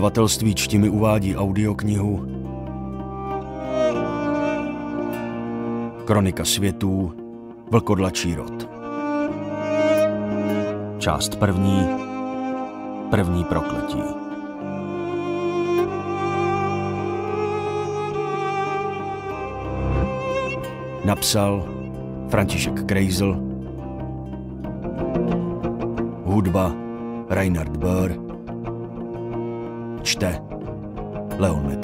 Vydavatelství Čtimi uvádí audioknihu Kronika světů Vlkodlačí rod Část první První prokletí Napsal František Krejzl Hudba Reinhard Böhr alone.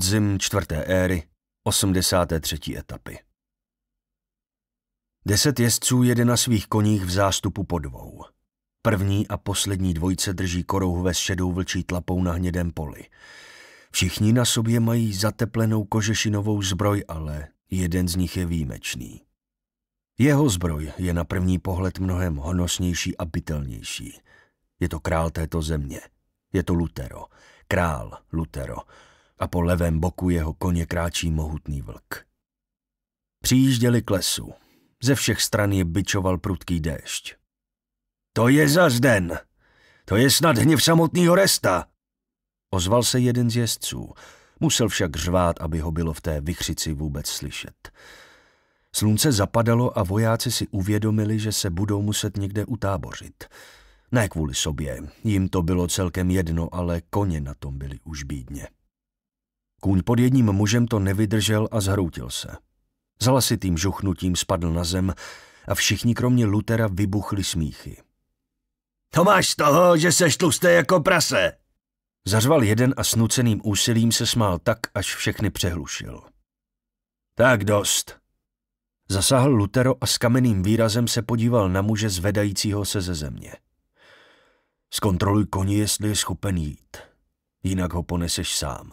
Podzim čtvrté éry, 83. etapy. Deset jezdců jede na svých koních v zástupu po dvou. První a poslední dvojce drží korouhve s šedou vlčí tlapou na hnědém poli. Všichni na sobě mají zateplenou kožešinovou zbroj, ale jeden z nich je výjimečný. Jeho zbroj je na první pohled mnohem honosnější a bytelnější. Je to král této země. Je to Lutero. Král Lutero a po levém boku jeho koně kráčí mohutný vlk. Přijížděli k lesu. Ze všech stran je byčoval prudký déšť. To je zas den! To je snad hněv samotného resta! Ozval se jeden z jezdců. Musel však řvát, aby ho bylo v té vychřici vůbec slyšet. Slunce zapadalo a vojáci si uvědomili, že se budou muset někde utábořit. Ne kvůli sobě, jim to bylo celkem jedno, ale koně na tom byli už bídně. Kůň pod jedním mužem to nevydržel a zhroutil se. Zalasitým žuchnutím spadl na zem a všichni kromě Lutera vybuchli smíchy. To máš z toho, že se tlusté jako prase! Zařval jeden a snuceným úsilím se smál tak, až všechny přehlušil. Tak dost. Zasáhl Lutero a s kamenným výrazem se podíval na muže zvedajícího se ze země. Zkontroluj koni, jestli je schopen jít. Jinak ho poneseš sám.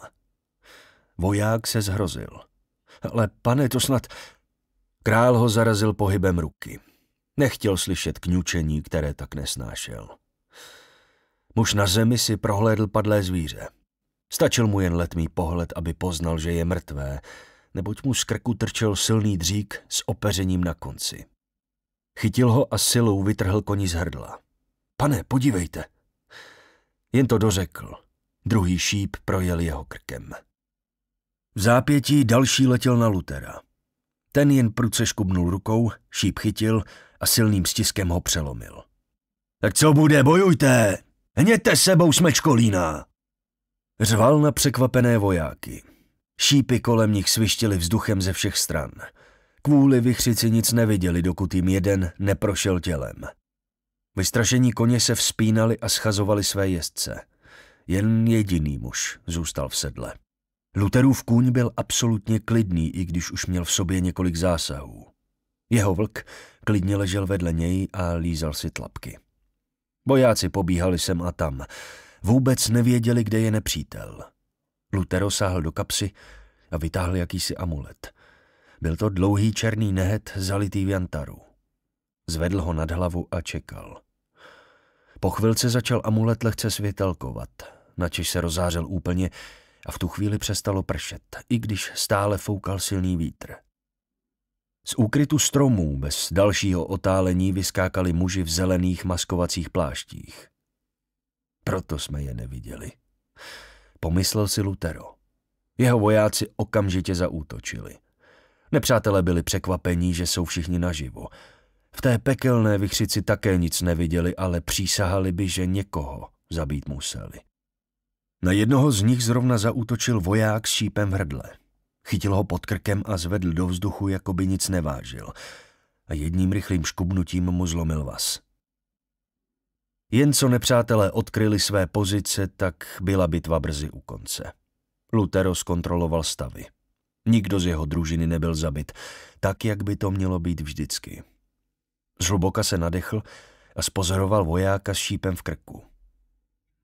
Voják se zhrozil. Ale pane, to snad... Král ho zarazil pohybem ruky. Nechtěl slyšet kňučení, které tak nesnášel. Muž na zemi si prohlédl padlé zvíře. Stačil mu jen letmý pohled, aby poznal, že je mrtvé, neboť mu z krku trčel silný dřík s opeřením na konci. Chytil ho a silou vytrhl koni z hrdla. Pane, podívejte! Jen to dořekl. Druhý šíp projel jeho krkem. V zápětí další letěl na Lutera. Ten jen pruce škubnul rukou, šíp chytil a silným stiskem ho přelomil. Tak co bude, bojujte! Hněte sebou smečkolína! Řval na překvapené vojáky. Šípy kolem nich svištěly vzduchem ze všech stran. Kvůli vychřici nic neviděli, dokud jim jeden neprošel tělem. Vystrašení koně se vzpínali a schazovali své jezdce. Jen jediný muž zůstal v sedle. Luterův kůň byl absolutně klidný, i když už měl v sobě několik zásahů. Jeho vlk klidně ležel vedle něj a lízal si tlapky. Bojáci pobíhali sem a tam. Vůbec nevěděli, kde je nepřítel. Lutero sáhl do kapsy a vytáhl jakýsi amulet. Byl to dlouhý černý nehet zalitý v jantaru. Zvedl ho nad hlavu a čekal. Po chvilce začal amulet lehce světelkovat, načež se rozářel úplně a v tu chvíli přestalo pršet, i když stále foukal silný vítr. Z úkrytu stromů bez dalšího otálení vyskákali muži v zelených maskovacích pláštích. Proto jsme je neviděli. Pomyslel si Lutero. Jeho vojáci okamžitě zaútočili. Nepřátelé byli překvapení, že jsou všichni naživo. V té pekelné vychřici také nic neviděli, ale přísahali by, že někoho zabít museli. Na jednoho z nich zrovna zaútočil voják s šípem v hrdle. Chytil ho pod krkem a zvedl do vzduchu, jako by nic nevážil. A jedním rychlým škubnutím mu zlomil vás. Jen co nepřátelé odkryli své pozice, tak byla bitva brzy u konce. Lutero zkontroloval stavy. Nikdo z jeho družiny nebyl zabit, tak, jak by to mělo být vždycky. Zhluboka se nadechl a spozoroval vojáka s šípem v krku.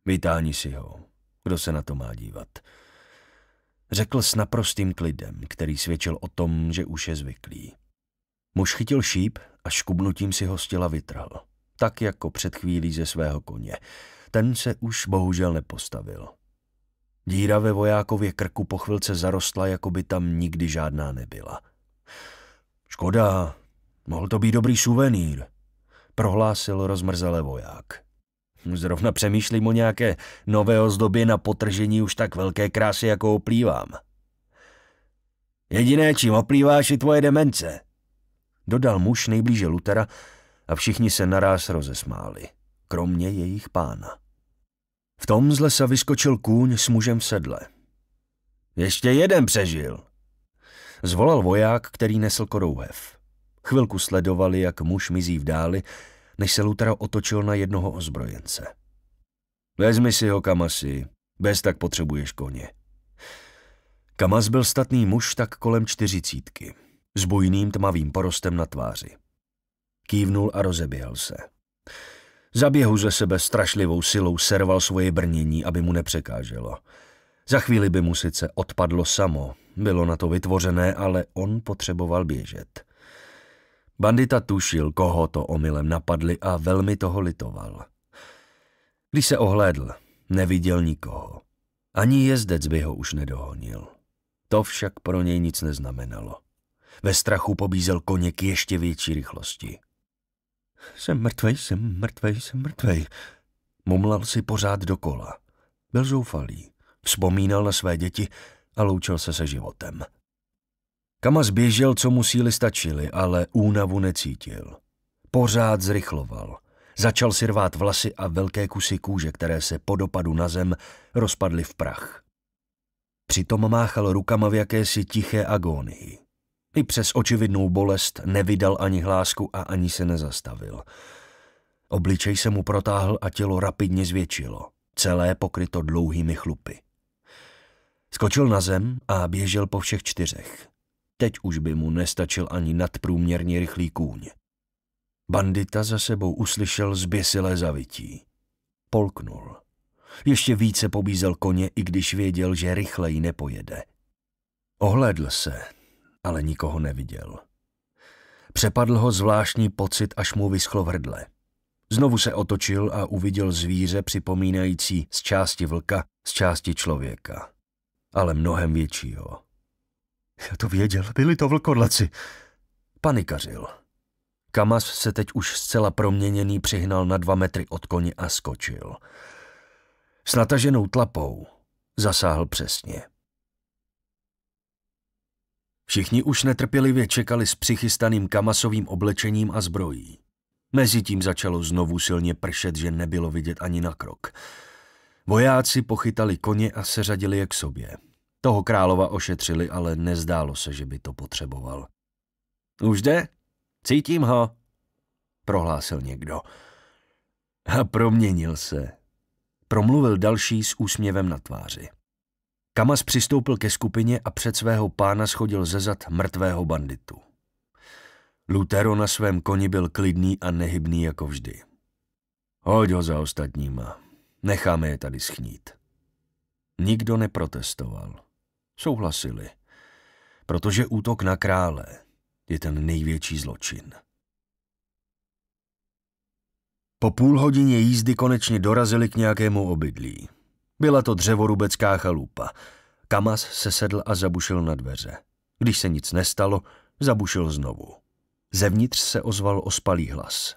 Vytáni si ho, kdo se na to má dívat? Řekl s naprostým klidem, který svědčil o tom, že už je zvyklý. Muž chytil šíp a škubnutím si ho z těla vytrhl. Tak jako před chvílí ze svého koně. Ten se už bohužel nepostavil. Díra ve vojákově krku po chvilce zarostla, jako by tam nikdy žádná nebyla. Škoda, mohl to být dobrý suvenýr, prohlásil rozmrzelé voják. Zrovna přemýšlím o nějaké nové ozdobě na potržení už tak velké krásy, jako oplývám. Jediné, čím oplýváš, je tvoje demence, dodal muž nejblíže Lutera a všichni se naráz rozesmáli, kromě jejich pána. V tom zle se vyskočil kůň s mužem v sedle. Ještě jeden přežil, zvolal voják, který nesl korouhev. Chvilku sledovali, jak muž mizí v dáli, než se Lutero otočil na jednoho ozbrojence. Vezmi si ho, Kamasi, bez tak potřebuješ koně. Kamas byl statný muž tak kolem čtyřicítky, s bujným tmavým porostem na tváři. Kývnul a rozeběhl se. Zaběhu ze sebe strašlivou silou serval svoje brnění, aby mu nepřekáželo. Za chvíli by mu sice odpadlo samo, bylo na to vytvořené, ale on potřeboval běžet. Bandita tušil, koho to omylem napadli a velmi toho litoval. Když se ohlédl, neviděl nikoho. Ani jezdec by ho už nedohonil. To však pro něj nic neznamenalo. Ve strachu pobízel koně k ještě větší rychlosti. Jsem mrtvej, jsem mrtvej, jsem mrtvej. Mumlal si pořád dokola. Byl zoufalý, vzpomínal na své děti a loučil se se životem. Kamas běžel, co mu síly stačily, ale únavu necítil. Pořád zrychloval. Začal si rvát vlasy a velké kusy kůže, které se po dopadu na zem rozpadly v prach. Přitom máchal rukama v jakési tiché agónii. I přes očividnou bolest nevydal ani hlásku a ani se nezastavil. Obličej se mu protáhl a tělo rapidně zvětšilo, celé pokryto dlouhými chlupy. Skočil na zem a běžel po všech čtyřech. Teď už by mu nestačil ani nadprůměrně rychlý kůň. Bandita za sebou uslyšel zběsilé zavití. Polknul. Ještě více pobízel koně, i když věděl, že rychleji nepojede. Ohlédl se, ale nikoho neviděl. Přepadl ho zvláštní pocit, až mu vyschlo v hrdle. Znovu se otočil a uviděl zvíře připomínající z části vlka, z části člověka, ale mnohem většího. Já to věděl, byli to vlkodlaci. Panikařil. Kamas se teď už zcela proměněný přihnal na dva metry od koně a skočil. S nataženou tlapou zasáhl přesně. Všichni už netrpělivě čekali s přichystaným kamasovým oblečením a zbrojí. Mezitím začalo znovu silně pršet, že nebylo vidět ani na krok. Vojáci pochytali koně a seřadili je k sobě. Toho králova ošetřili, ale nezdálo se, že by to potřeboval. Už jde? Cítím ho, prohlásil někdo. A proměnil se. Promluvil další s úsměvem na tváři. Kamas přistoupil ke skupině a před svého pána schodil ze zad mrtvého banditu. Lutero na svém koni byl klidný a nehybný jako vždy. Hoď ho za ostatníma. Necháme je tady schnít. Nikdo neprotestoval. Souhlasili. Protože útok na krále je ten největší zločin. Po půl hodině jízdy konečně dorazili k nějakému obydlí. Byla to dřevorubecká chalupa. Kamas se sedl a zabušil na dveře. Když se nic nestalo, zabušil znovu. Zevnitř se ozval ospalý hlas.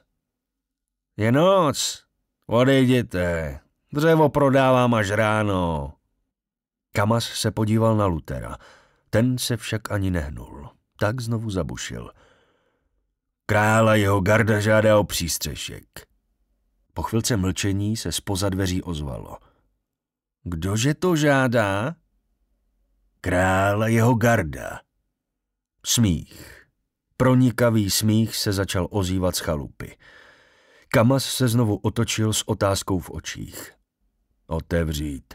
Je noc, odejděte, dřevo prodávám až ráno. Kamas se podíval na Lutera. Ten se však ani nehnul. Tak znovu zabušil. Krála jeho garda žádá o přístřešek. Po chvilce mlčení se spoza dveří ozvalo. Kdože to žádá? Krála jeho garda. Smích. Pronikavý smích se začal ozývat z chalupy. Kamas se znovu otočil s otázkou v očích. Otevřít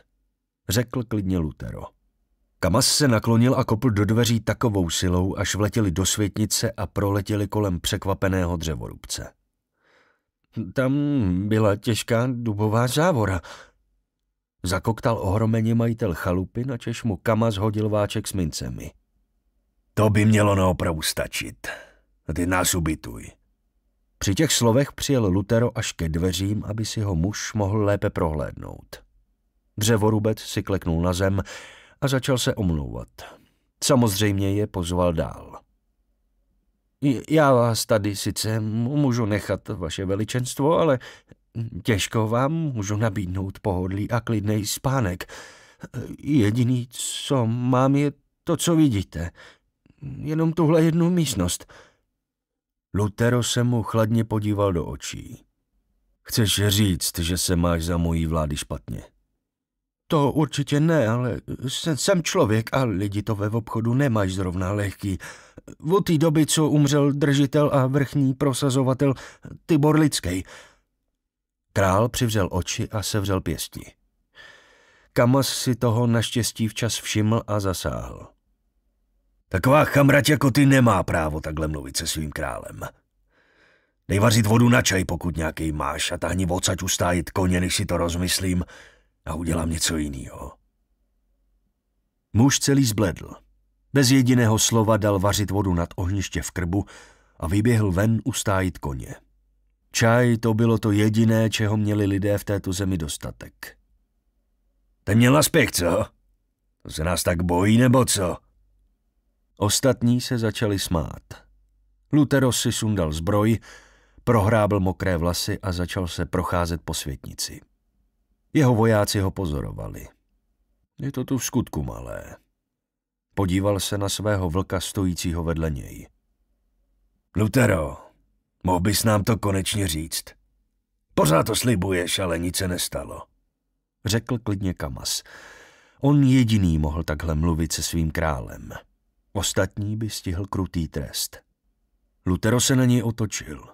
řekl klidně Lutero. Kamas se naklonil a kopl do dveří takovou silou, až vletěli do světnice a proletěli kolem překvapeného dřevorubce. Tam byla těžká dubová závora. Zakoktal ohromeně majitel chalupy, na mu Kamas hodil váček s mincemi. To by mělo na opravu stačit. Ty nás ubytuj. Při těch slovech přijel Lutero až ke dveřím, aby si ho muž mohl lépe prohlédnout. Dřevorubec si kleknul na zem a začal se omlouvat. Samozřejmě je pozval dál. Já vás tady sice můžu nechat, vaše veličenstvo, ale těžko vám můžu nabídnout pohodlí a klidný spánek. Jediný, co mám, je to, co vidíte. Jenom tuhle jednu místnost. Lutero se mu chladně podíval do očí. Chceš říct, že se máš za mojí vlády špatně. To určitě ne, ale jsem, jsem člověk a lidi to ve obchodu nemají zrovna lehký. V té doby, co umřel držitel a vrchní prosazovatel Tibor Lidskej. Král přivřel oči a sevřel pěsti. Kamas si toho naštěstí včas všiml a zasáhl. Taková chamrať jako ty nemá právo takhle mluvit se svým králem. Dej vařit vodu na čaj, pokud nějaký máš, a tahni vocať ustájit koně, než si to rozmyslím – a udělám něco jiného. Muž celý zbledl. Bez jediného slova dal vařit vodu nad ohniště v krbu a vyběhl ven ustájit koně. Čaj to bylo to jediné, čeho měli lidé v této zemi dostatek. Ten měl aspekt co? To se nás tak bojí, nebo co? Ostatní se začali smát. Lutero si sundal zbroj, prohrábl mokré vlasy a začal se procházet po světnici. Jeho vojáci ho pozorovali. Je to tu v skutku malé. Podíval se na svého vlka stojícího vedle něj. Lutero, mohl bys nám to konečně říct? Pořád to slibuješ, ale nic se nestalo. Řekl klidně Kamas. On jediný mohl takhle mluvit se svým králem. Ostatní by stihl krutý trest. Lutero se na něj otočil.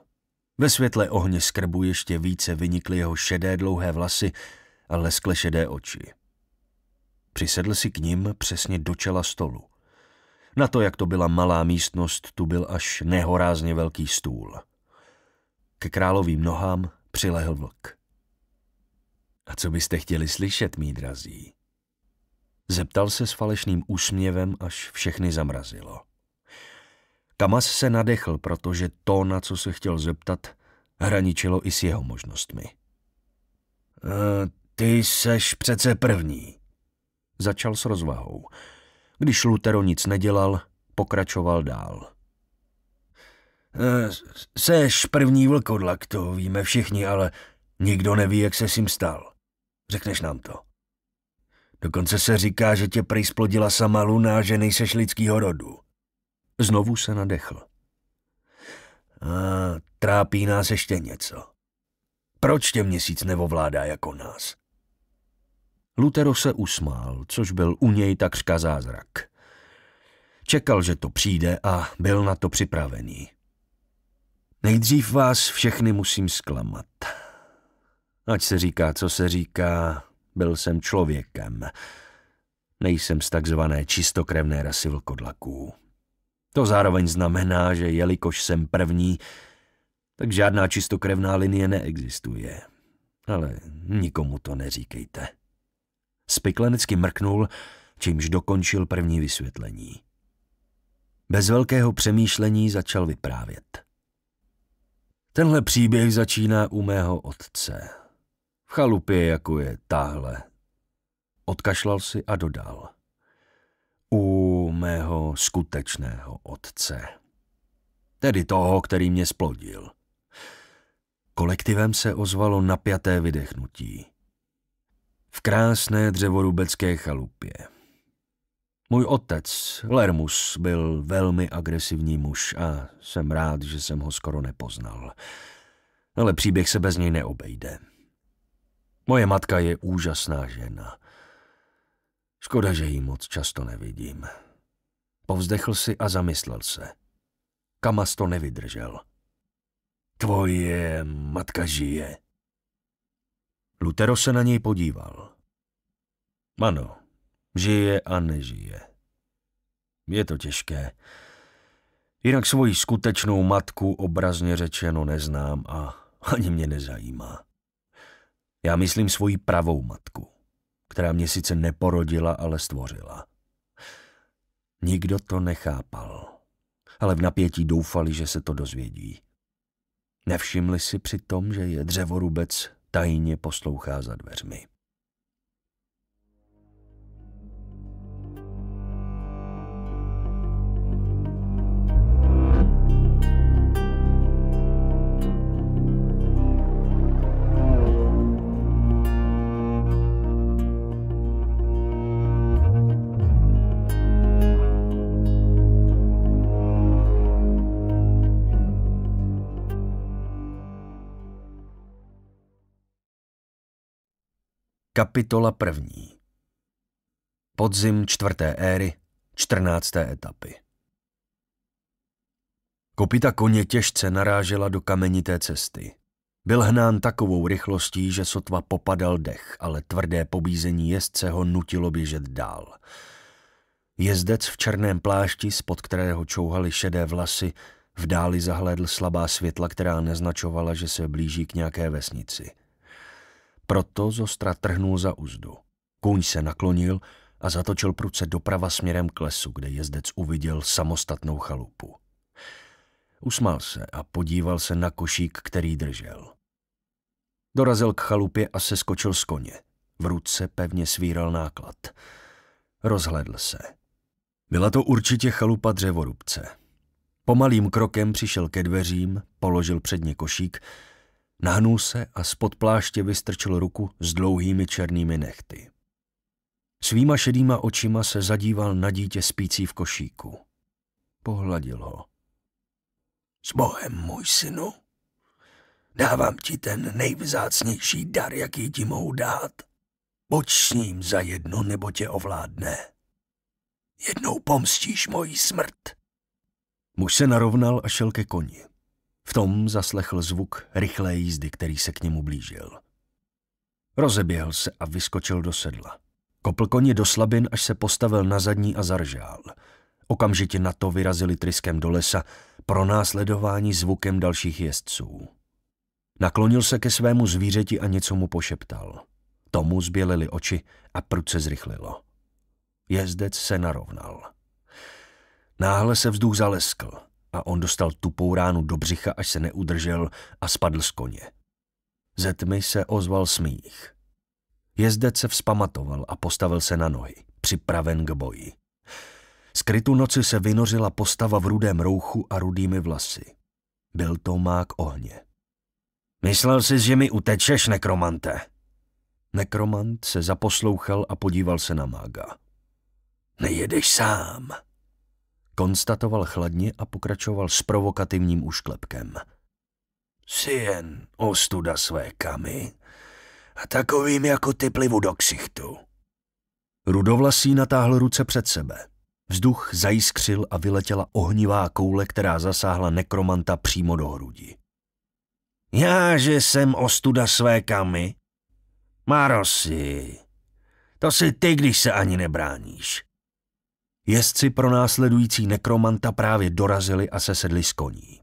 Ve světle ohně skrbu ještě více vynikly jeho šedé dlouhé vlasy a leskle šedé oči. Přisedl si k ním přesně do čela stolu. Na to, jak to byla malá místnost, tu byl až nehorázně velký stůl. K královým nohám přilehl vlk. A co byste chtěli slyšet, mý drazí? Zeptal se s falešným úsměvem, až všechny zamrazilo. Kamas se nadechl, protože to, na co se chtěl zeptat, hraničilo i s jeho možnostmi. E, ty seš přece první. Začal s rozvahou. Když Lutero nic nedělal, pokračoval dál. E, seš první vlkodlak, to víme všichni, ale nikdo neví, jak se jim stal. Řekneš nám to. Dokonce se říká, že tě prej splodila sama luna, že nejseš lidskýho rodu. Znovu se nadechl. A trápí nás ještě něco. Proč tě měsíc neovládá jako nás? Lutero se usmál, což byl u něj takřka zázrak. Čekal, že to přijde a byl na to připravený. Nejdřív vás všechny musím zklamat. Ať se říká, co se říká, byl jsem člověkem. Nejsem z takzvané čistokrevné rasy vlkodlaků. To zároveň znamená, že jelikož jsem první, tak žádná čistokrevná linie neexistuje. Ale nikomu to neříkejte. Spiklenecky mrknul, čímž dokončil první vysvětlení. Bez velkého přemýšlení začal vyprávět. Tenhle příběh začíná u mého otce. V chalupě, jako je tahle. Odkašlal si a dodal. U mého skutečného otce. Tedy toho, který mě splodil. Kolektivem se ozvalo napjaté vydechnutí v krásné dřevorubecké chalupě. Můj otec, Lermus, byl velmi agresivní muž a jsem rád, že jsem ho skoro nepoznal. Ale příběh se bez něj neobejde. Moje matka je úžasná žena. Škoda, že ji moc často nevidím. Povzdechl si a zamyslel se. Kamas to nevydržel. Tvoje matka žije, Lutero se na něj podíval. Ano, žije a nežije. Je to těžké. Jinak svoji skutečnou matku obrazně řečeno neznám a ani mě nezajímá. Já myslím svoji pravou matku, která mě sice neporodila, ale stvořila. Nikdo to nechápal, ale v napětí doufali, že se to dozvědí. Nevšimli si přitom, že je dřevorubec tajně poslouchá za dveřmi. Kapitola první Podzim čtvrté éry, čtrnácté etapy Kopita koně těžce narážela do kamenité cesty. Byl hnán takovou rychlostí, že sotva popadal dech, ale tvrdé pobízení jezdce ho nutilo běžet dál. Jezdec v černém plášti, spod kterého čouhaly šedé vlasy, v dáli zahlédl slabá světla, která neznačovala, že se blíží k nějaké vesnici – proto Zostra trhnul za uzdu. Kůň se naklonil a zatočil pruce doprava směrem k lesu, kde jezdec uviděl samostatnou chalupu. Usmál se a podíval se na košík, který držel. Dorazil k chalupě a seskočil z koně. V ruce pevně svíral náklad. Rozhledl se. Byla to určitě chalupa dřevorubce. Pomalým krokem přišel ke dveřím, položil před ně košík Nahnul se a spod pláště vystrčil ruku s dlouhými černými nechty. Svýma šedýma očima se zadíval na dítě spící v košíku. Pohladil ho. S Bohem, můj synu. Dávám ti ten nejvzácnější dar, jaký ti mohu dát. Boč s ním za jedno, nebo tě ovládne. Jednou pomstíš moji smrt. Muž se narovnal a šel ke koni. V tom zaslechl zvuk rychlé jízdy, který se k němu blížil. Rozeběhl se a vyskočil do sedla. Kopl koně do slabin, až se postavil na zadní a zaržál. Okamžitě na to vyrazili tryskem do lesa, pro následování zvukem dalších jezdců. Naklonil se ke svému zvířeti a něco mu pošeptal. Tomu zbělili oči a prud se zrychlilo. Jezdec se narovnal. Náhle se vzduch zaleskl a on dostal tupou ránu do břicha, až se neudržel a spadl z koně. Ze tmy se ozval smích. Jezdec se vzpamatoval a postavil se na nohy, připraven k boji. Z krytu noci se vynořila postava v rudém rouchu a rudými vlasy. Byl to mák ohně. Myslel jsi, že mi utečeš, nekromante? Nekromant se zaposlouchal a podíval se na mága. Nejedeš sám, konstatoval chladně a pokračoval s provokativním ušklepkem. Jsi jen ostuda své kamy a takovým jako ty plivu do ksichtu. Rudovlasý natáhl ruce před sebe. Vzduch zajiskřil a vyletěla ohnivá koule, která zasáhla nekromanta přímo do hrudi. Já, že jsem ostuda své kamy? Marosi, to si ty, když se ani nebráníš. Jezdci následující nekromanta právě dorazili a sesedli z koní.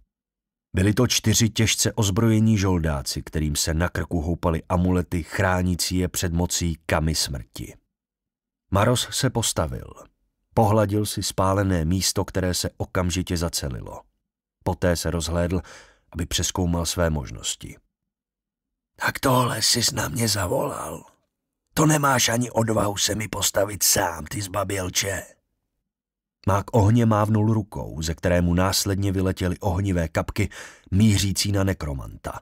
Byli to čtyři těžce ozbrojení žoldáci, kterým se na krku houpaly amulety chránící je před mocí kamy smrti. Maros se postavil. Pohladil si spálené místo, které se okamžitě zacelilo. Poté se rozhlédl, aby přeskoumal své možnosti. Tak tohle jsi na mě zavolal. To nemáš ani odvahu se mi postavit sám, ty zbabělče. Mák ohně mávnul rukou, ze kterému následně vyletěly ohnivé kapky mířící na nekromanta.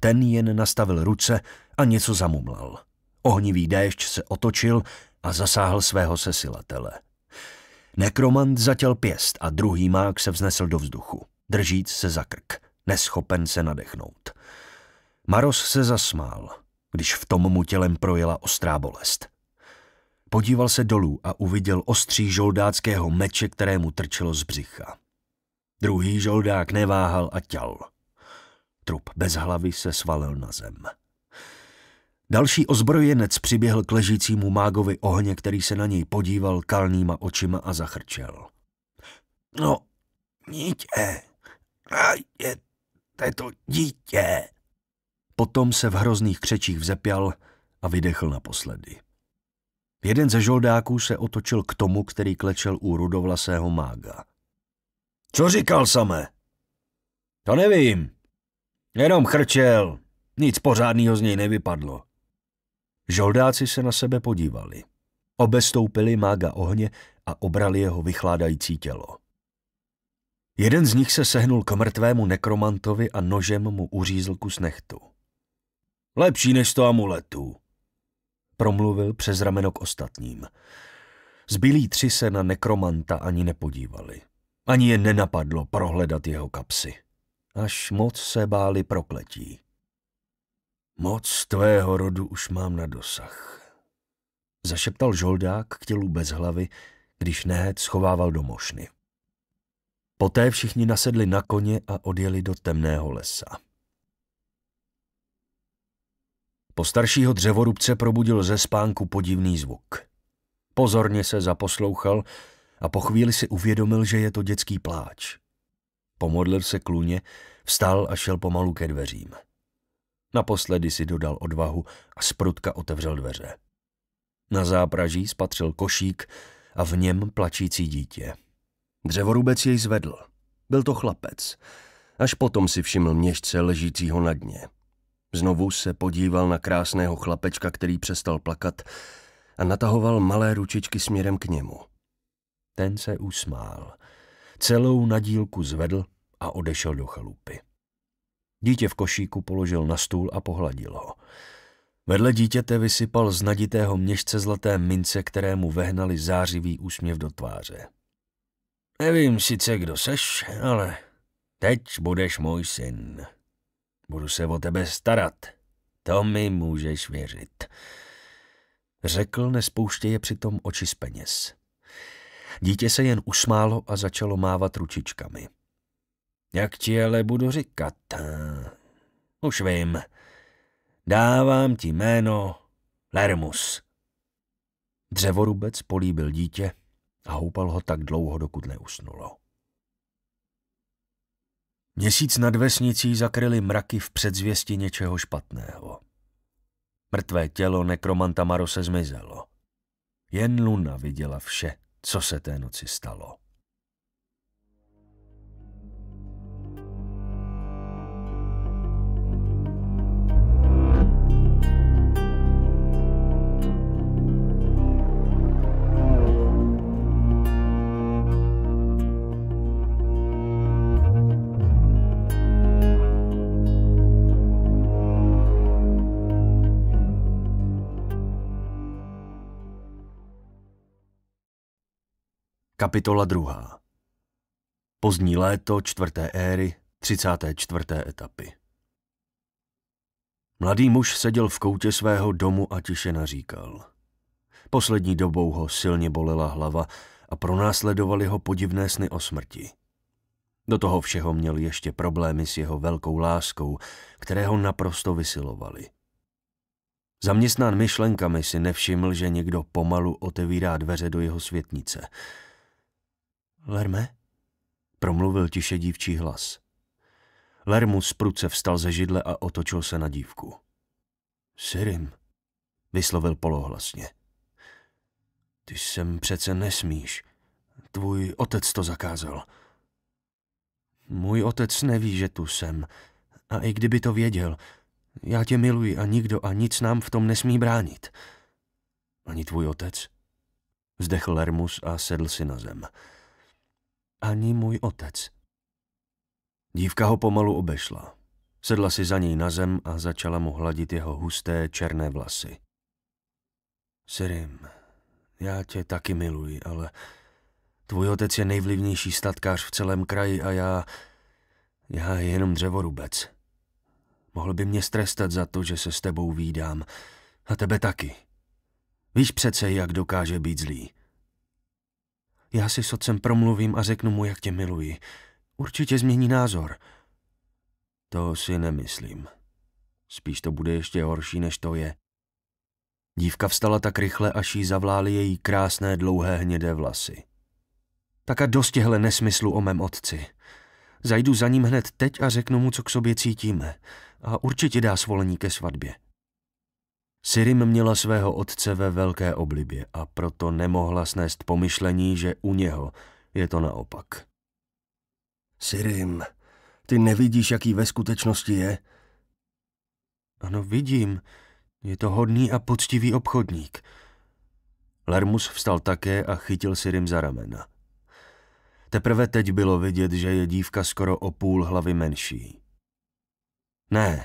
Ten jen nastavil ruce a něco zamumlal. Ohnivý déšť se otočil a zasáhl svého sesilatele. Nekromant zatěl pěst a druhý mák se vznesl do vzduchu, držíc se za krk, neschopen se nadechnout. Maros se zasmál, když v tom mu tělem projela ostrá bolest. Podíval se dolů a uviděl ostří žoldáckého meče, kterému trčelo z břicha. Druhý žoldák neváhal a těl. Trup bez hlavy se svalil na zem. Další ozbrojenec přiběhl k ležícímu mágovi ohně, který se na něj podíval kalnýma očima a zachrčel. No, dítě, je to dítě. Potom se v hrozných křečích vzepěl a vydechl naposledy. Jeden ze žoldáků se otočil k tomu, který klečel u rudovlasého mága. Co říkal samé? To nevím. Jenom chrčel. Nic pořádného z něj nevypadlo. Žoldáci se na sebe podívali. Obestoupili mága ohně a obrali jeho vychládající tělo. Jeden z nich se sehnul k mrtvému nekromantovi a nožem mu uřízl kus nechtu. Lepší než to amuletu, promluvil přes rameno k ostatním. Zbylí tři se na nekromanta ani nepodívali. Ani je nenapadlo prohledat jeho kapsy. Až moc se báli prokletí. Moc tvého rodu už mám na dosah. Zašeptal žoldák k tělu bez hlavy, když nehet schovával do mošny. Poté všichni nasedli na koně a odjeli do temného lesa. Po staršího dřevorubce probudil ze spánku podivný zvuk. Pozorně se zaposlouchal a po chvíli si uvědomil, že je to dětský pláč. Pomodlil se kluně, vstal a šel pomalu ke dveřím. Naposledy si dodal odvahu a sprutka otevřel dveře. Na zápraží spatřil košík a v něm plačící dítě. Dřevorubec jej zvedl. Byl to chlapec. Až potom si všiml měšce ležícího na dně. Znovu se podíval na krásného chlapečka, který přestal plakat a natahoval malé ručičky směrem k němu. Ten se usmál. Celou nadílku zvedl a odešel do chalupy. Dítě v košíku položil na stůl a pohladil ho. Vedle dítěte vysypal z naditého měšce zlaté mince, kterému vehnali zářivý úsměv do tváře. Nevím sice, kdo seš, ale teď budeš můj syn. Budu se o tebe starat. To mi můžeš věřit. Řekl, nespouštěje přitom oči z peněz. Dítě se jen usmálo a začalo mávat ručičkami. Jak ti ale budu říkat? Už vím. Dávám ti jméno Lermus. Dřevorubec políbil dítě a houpal ho tak dlouho, dokud neusnulo. Měsíc nad vesnicí zakryly mraky v předzvěsti něčeho špatného. Mrtvé tělo nekromanta Marose zmizelo. Jen luna viděla vše, co se té noci stalo. Kapitola 2. Pozdní léto čtvrté éry 34. etapy. Mladý muž seděl v koutě svého domu a tiše naříkal. Poslední dobou ho silně bolela hlava a pronásledovali ho podivné sny o smrti. Do toho všeho měl ještě problémy s jeho velkou láskou, které ho naprosto vysilovali. Zaměstnán myšlenkami si nevšiml, že někdo pomalu otevírá dveře do jeho světnice – Lerme? Promluvil tiše dívčí hlas. Lermus z pruce vstal ze židle a otočil se na dívku. Sirim, vyslovil polohlasně. Ty sem přece nesmíš. Tvůj otec to zakázal. Můj otec neví, že tu jsem. A i kdyby to věděl, já tě miluji a nikdo a nic nám v tom nesmí bránit. Ani tvůj otec? Zdechl Lermus a sedl si na zem ani můj otec. Dívka ho pomalu obešla. Sedla si za něj na zem a začala mu hladit jeho husté černé vlasy. Sirim, já tě taky miluji, ale tvůj otec je nejvlivnější statkář v celém kraji a já... Já jenom dřevorubec. Mohl by mě strestat za to, že se s tebou výdám. A tebe taky. Víš přece, jak dokáže být zlý. Já si s otcem promluvím a řeknu mu, jak tě miluji. Určitě změní názor. To si nemyslím. Spíš to bude ještě horší, než to je. Dívka vstala tak rychle, až jí zavlály její krásné dlouhé hnědé vlasy. Tak a dostihle nesmyslu o mém otci. Zajdu za ním hned teď a řeknu mu, co k sobě cítíme. A určitě dá svolení ke svatbě. Sirim měla svého otce ve velké oblibě a proto nemohla snést pomyšlení, že u něho je to naopak. Sirim, ty nevidíš, jaký ve skutečnosti je? Ano, vidím. Je to hodný a poctivý obchodník. Lermus vstal také a chytil Sirim za ramena. Teprve teď bylo vidět, že je dívka skoro o půl hlavy menší. Ne,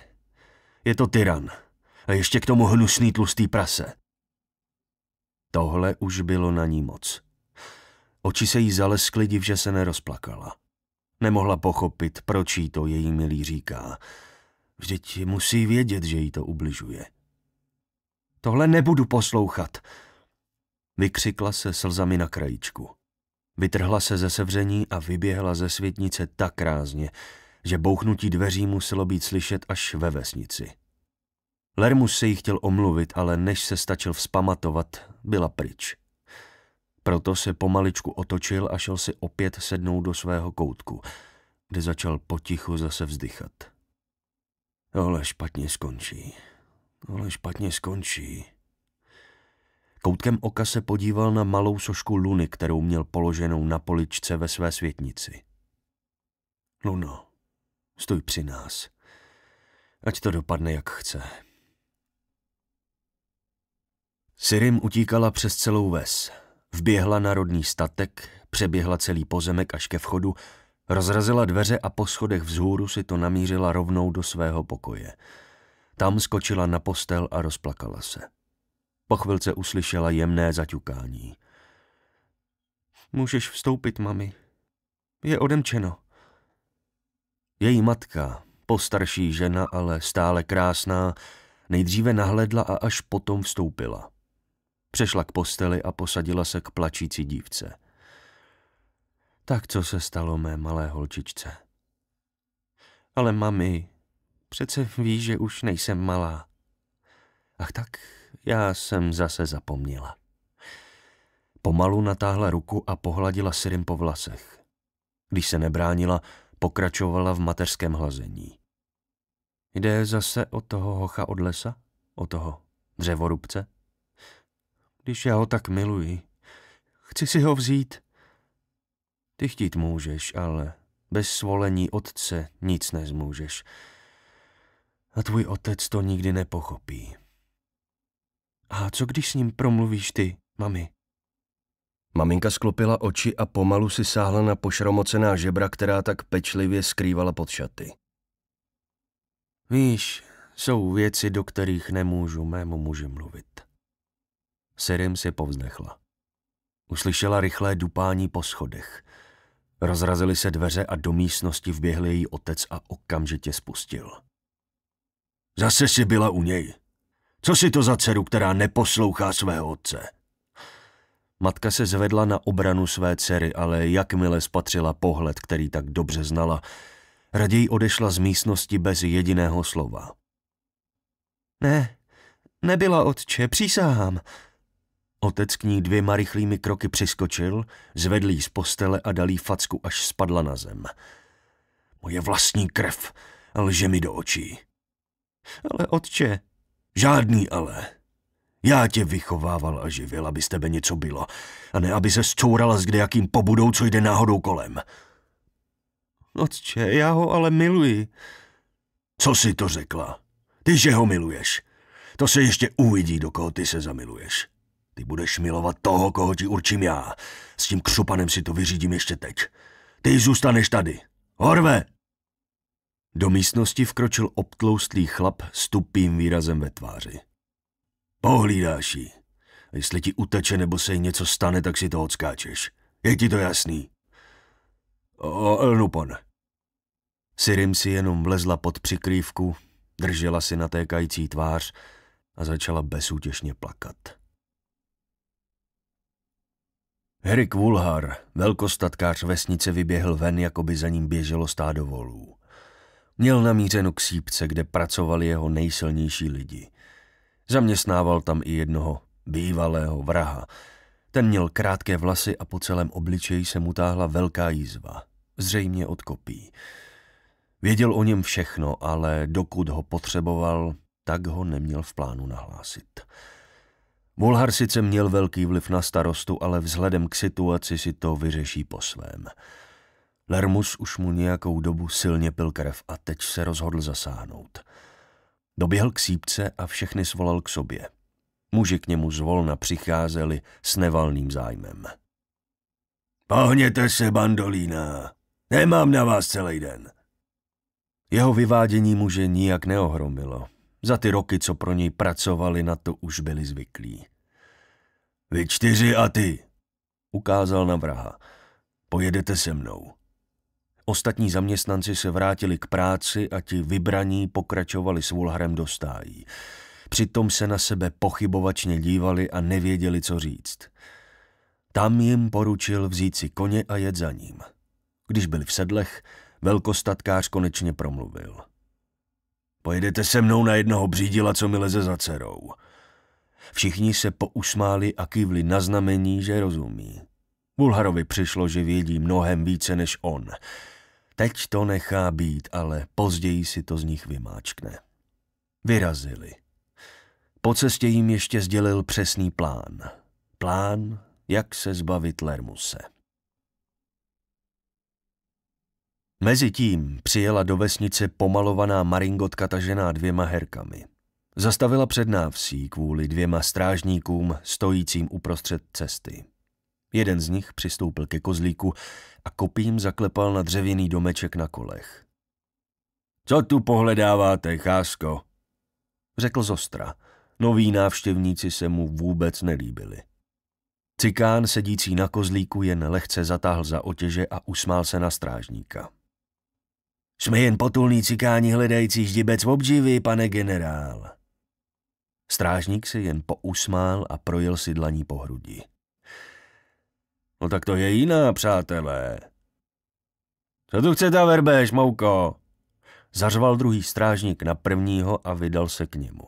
je to tyran. A ještě k tomu hnusný tlustý prase. Tohle už bylo na ní moc. Oči se jí zaleskly div, že se nerozplakala. Nemohla pochopit, proč jí to její milý říká. Vždyť musí vědět, že jí to ubližuje. Tohle nebudu poslouchat. Vykřikla se slzami na krajičku. Vytrhla se ze sevření a vyběhla ze světnice tak rázně, že bouchnutí dveří muselo být slyšet až ve vesnici. Lermus se jí chtěl omluvit, ale než se stačil vzpamatovat, byla pryč. Proto se pomaličku otočil a šel si opět sednout do svého koutku, kde začal potichu zase vzdychat. Ale špatně skončí. Ale špatně skončí. Koutkem oka se podíval na malou sošku Luny, kterou měl položenou na poličce ve své světnici. Luno, stoj při nás. Ať to dopadne, jak chce. Sirim utíkala přes celou ves. Vběhla na rodný statek, přeběhla celý pozemek až ke vchodu, rozrazila dveře a po schodech vzhůru si to namířila rovnou do svého pokoje. Tam skočila na postel a rozplakala se. Po chvilce uslyšela jemné zaťukání. Můžeš vstoupit, mami. Je odemčeno. Její matka, postarší žena, ale stále krásná, nejdříve nahledla a až potom vstoupila. Přešla k posteli a posadila se k plačící dívce. Tak co se stalo mé malé holčičce? Ale mami, přece víš, že už nejsem malá. Ach tak, já jsem zase zapomněla. Pomalu natáhla ruku a pohladila Sirim po vlasech. Když se nebránila, pokračovala v mateřském hlazení. Jde zase o toho hocha od lesa? O toho dřevorubce? Když já ho tak miluji, chci si ho vzít. Ty chtít můžeš, ale bez svolení otce nic nezmůžeš. A tvůj otec to nikdy nepochopí. A co když s ním promluvíš ty, mami? Maminka sklopila oči a pomalu si sáhla na pošromocená žebra, která tak pečlivě skrývala pod šaty. Víš, jsou věci, do kterých nemůžu mému muži mluvit. Sirim se povznechla. Uslyšela rychlé dupání po schodech. Rozrazily se dveře a do místnosti vběhl její otec a okamžitě spustil. Zase si byla u něj. Co si to za dceru, která neposlouchá svého otce? Matka se zvedla na obranu své dcery, ale jakmile spatřila pohled, který tak dobře znala, raději odešla z místnosti bez jediného slova. Ne, nebyla otče, přísahám, Otec k ní dvěma rychlými kroky přiskočil, zvedl jí z postele a dal jí facku, až spadla na zem. Moje vlastní krev lže mi do očí. Ale otče... Žádný ale. Já tě vychovával a živil, aby z tebe něco bylo. A ne, aby se scourala s kdejakým pobudou, co jde náhodou kolem. Otče, já ho ale miluji. Co jsi to řekla? Ty, že ho miluješ. To se ještě uvidí, do koho ty se zamiluješ. Ty budeš milovat toho, koho ti určím já. S tím křupanem si to vyřídím ještě teď. Ty zůstaneš tady. Horve! Do místnosti vkročil obtloustlý chlap s tupým výrazem ve tváři. Pohlídáš ji. Jestli ti uteče nebo se jí něco stane, tak si to odskáčeš. Je ti to jasný? O, no Sirim si jenom vlezla pod přikrývku, držela si natékající tvář a začala bezútěšně plakat. Herik Vulhar, velkostatkář vesnice, vyběhl ven, jako by za ním běželo stádo volů. Měl namířeno k sípce, kde pracovali jeho nejsilnější lidi. Zaměstnával tam i jednoho bývalého vraha. Ten měl krátké vlasy a po celém obličeji se mu táhla velká jízva, zřejmě od kopí. Věděl o něm všechno, ale dokud ho potřeboval, tak ho neměl v plánu nahlásit. Mulhar sice měl velký vliv na starostu, ale vzhledem k situaci si to vyřeší po svém. Lermus už mu nějakou dobu silně pil krev a teď se rozhodl zasáhnout. Doběhl k sípce a všechny svolal k sobě. Muži k němu zvolna přicházeli s nevalným zájmem. Pohněte se, bandolína! Nemám na vás celý den! Jeho vyvádění muže nijak neohromilo. Za ty roky, co pro něj pracovali, na to už byli zvyklí. Vy čtyři a ty, ukázal na vraha. Pojedete se mnou. Ostatní zaměstnanci se vrátili k práci a ti vybraní pokračovali s Vulharem do stájí. Přitom se na sebe pochybovačně dívali a nevěděli, co říct. Tam jim poručil vzít si koně a jet za ním. Když byli v sedlech, velkostatkář konečně promluvil – Pojedete se mnou na jednoho břídila, co mi leze za dcerou. Všichni se pousmáli a kývli na znamení, že rozumí. Bulharovi přišlo, že vědí mnohem více než on. Teď to nechá být, ale později si to z nich vymáčkne. Vyrazili. Po cestě jim ještě sdělil přesný plán. Plán, jak se zbavit Lermuse. Mezitím přijela do vesnice pomalovaná maringotka tažená dvěma herkami. Zastavila před návsí kvůli dvěma strážníkům stojícím uprostřed cesty. Jeden z nich přistoupil ke kozlíku a kopím zaklepal na dřevěný domeček na kolech. Co tu pohledáváte, chásko? Řekl Zostra. Noví návštěvníci se mu vůbec nelíbili. Cikán sedící na kozlíku jen lehce zatáhl za otěže a usmál se na strážníka. Jsme jen potulní cikáni hledající ždibec v obživy, pane generál. Strážník se jen pousmál a projel si dlaní po hrudi. No tak to je jiná, přátelé. Co tu chce ta verbež, mouko? Zařval druhý strážník na prvního a vydal se k němu.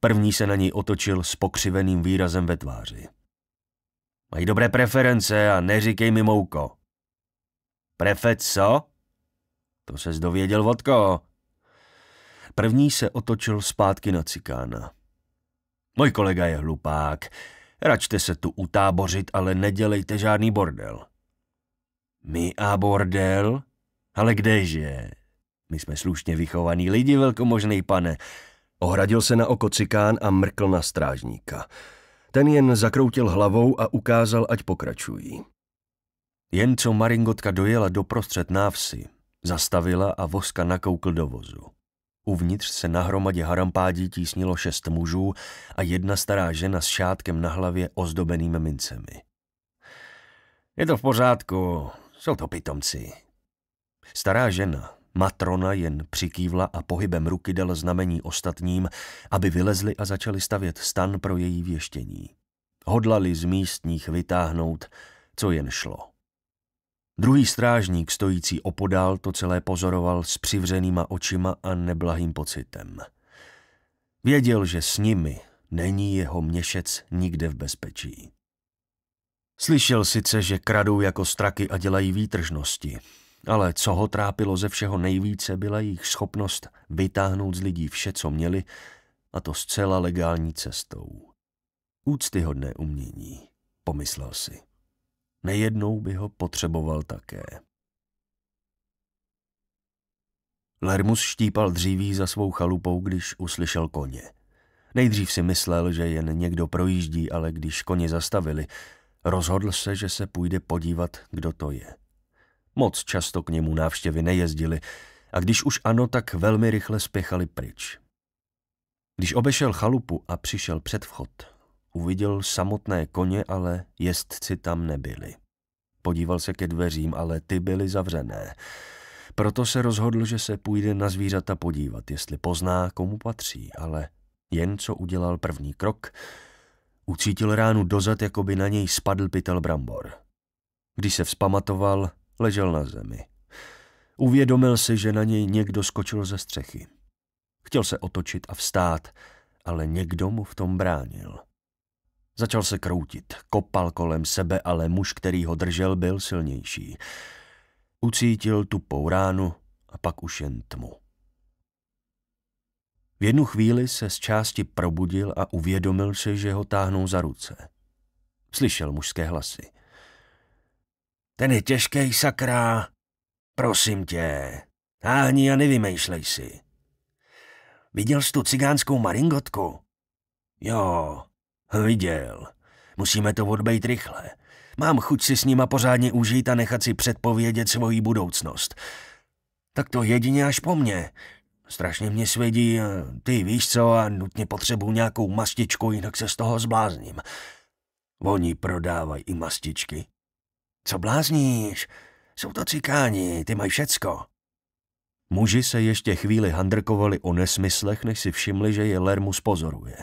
První se na něj otočil s pokřiveným výrazem ve tváři. Mají dobré preference a neříkej mi mouko. Prefet co? To ses dověděl od koho? První se otočil zpátky na cikána. Můj kolega je hlupák. Račte se tu utábořit, ale nedělejte žádný bordel. My a bordel? Ale kdeže? My jsme slušně vychovaní lidi, velkomožný pane. Ohradil se na oko cikán a mrkl na strážníka. Ten jen zakroutil hlavou a ukázal, ať pokračují. Jen co Maringotka dojela do prostřed návsi, Zastavila a voska nakoukl do vozu. Uvnitř se na hromadě harampádí tísnilo šest mužů a jedna stará žena s šátkem na hlavě ozdobenými mincemi. Je to v pořádku, jsou to pitomci. Stará žena, matrona, jen přikývla a pohybem ruky dala znamení ostatním, aby vylezli a začali stavět stan pro její věštění. Hodlali z místních vytáhnout, co jen šlo. Druhý strážník, stojící opodál, to celé pozoroval s přivřenýma očima a neblahým pocitem. Věděl, že s nimi není jeho měšec nikde v bezpečí. Slyšel sice, že kradou jako straky a dělají výtržnosti, ale co ho trápilo ze všeho nejvíce, byla jejich schopnost vytáhnout z lidí vše, co měli, a to zcela legální cestou. Úctyhodné umění, pomyslel si. Nejednou by ho potřeboval také. Lermus štípal dříví za svou chalupou, když uslyšel koně. Nejdřív si myslel, že jen někdo projíždí, ale když koně zastavili, rozhodl se, že se půjde podívat, kdo to je. Moc často k němu návštěvy nejezdili a když už ano, tak velmi rychle spěchali pryč. Když obešel chalupu a přišel před vchod, Uviděl samotné koně, ale jestci tam nebyli. Podíval se ke dveřím, ale ty byly zavřené. Proto se rozhodl, že se půjde na zvířata podívat, jestli pozná, komu patří, ale jen co udělal první krok, ucítil ránu dozad, jako by na něj spadl pytel brambor. Když se vzpamatoval, ležel na zemi. Uvědomil si, že na něj někdo skočil ze střechy. Chtěl se otočit a vstát, ale někdo mu v tom bránil. Začal se kroutit, kopal kolem sebe, ale muž, který ho držel, byl silnější. Ucítil tupou ránu a pak už jen tmu. V jednu chvíli se z části probudil a uvědomil se, že ho táhnou za ruce. Slyšel mužské hlasy. Ten je těžký, sakra. Prosím tě, táhni a nevymýšlej si. Viděl jsi tu cigánskou maringotku? Jo, Viděl. Musíme to odbejt rychle. Mám chuť si s nima pořádně užít a nechat si předpovědět svoji budoucnost. Tak to jedině až po mně. Strašně mě svědí, eh, ty víš co, a nutně potřebuji nějakou mastičku, jinak se z toho zblázním. Oni prodávají i mastičky. Co blázníš? Jsou to cikáni, ty mají všecko. Muži se ještě chvíli handrkovali o nesmyslech, než si všimli, že je Lermus pozoruje.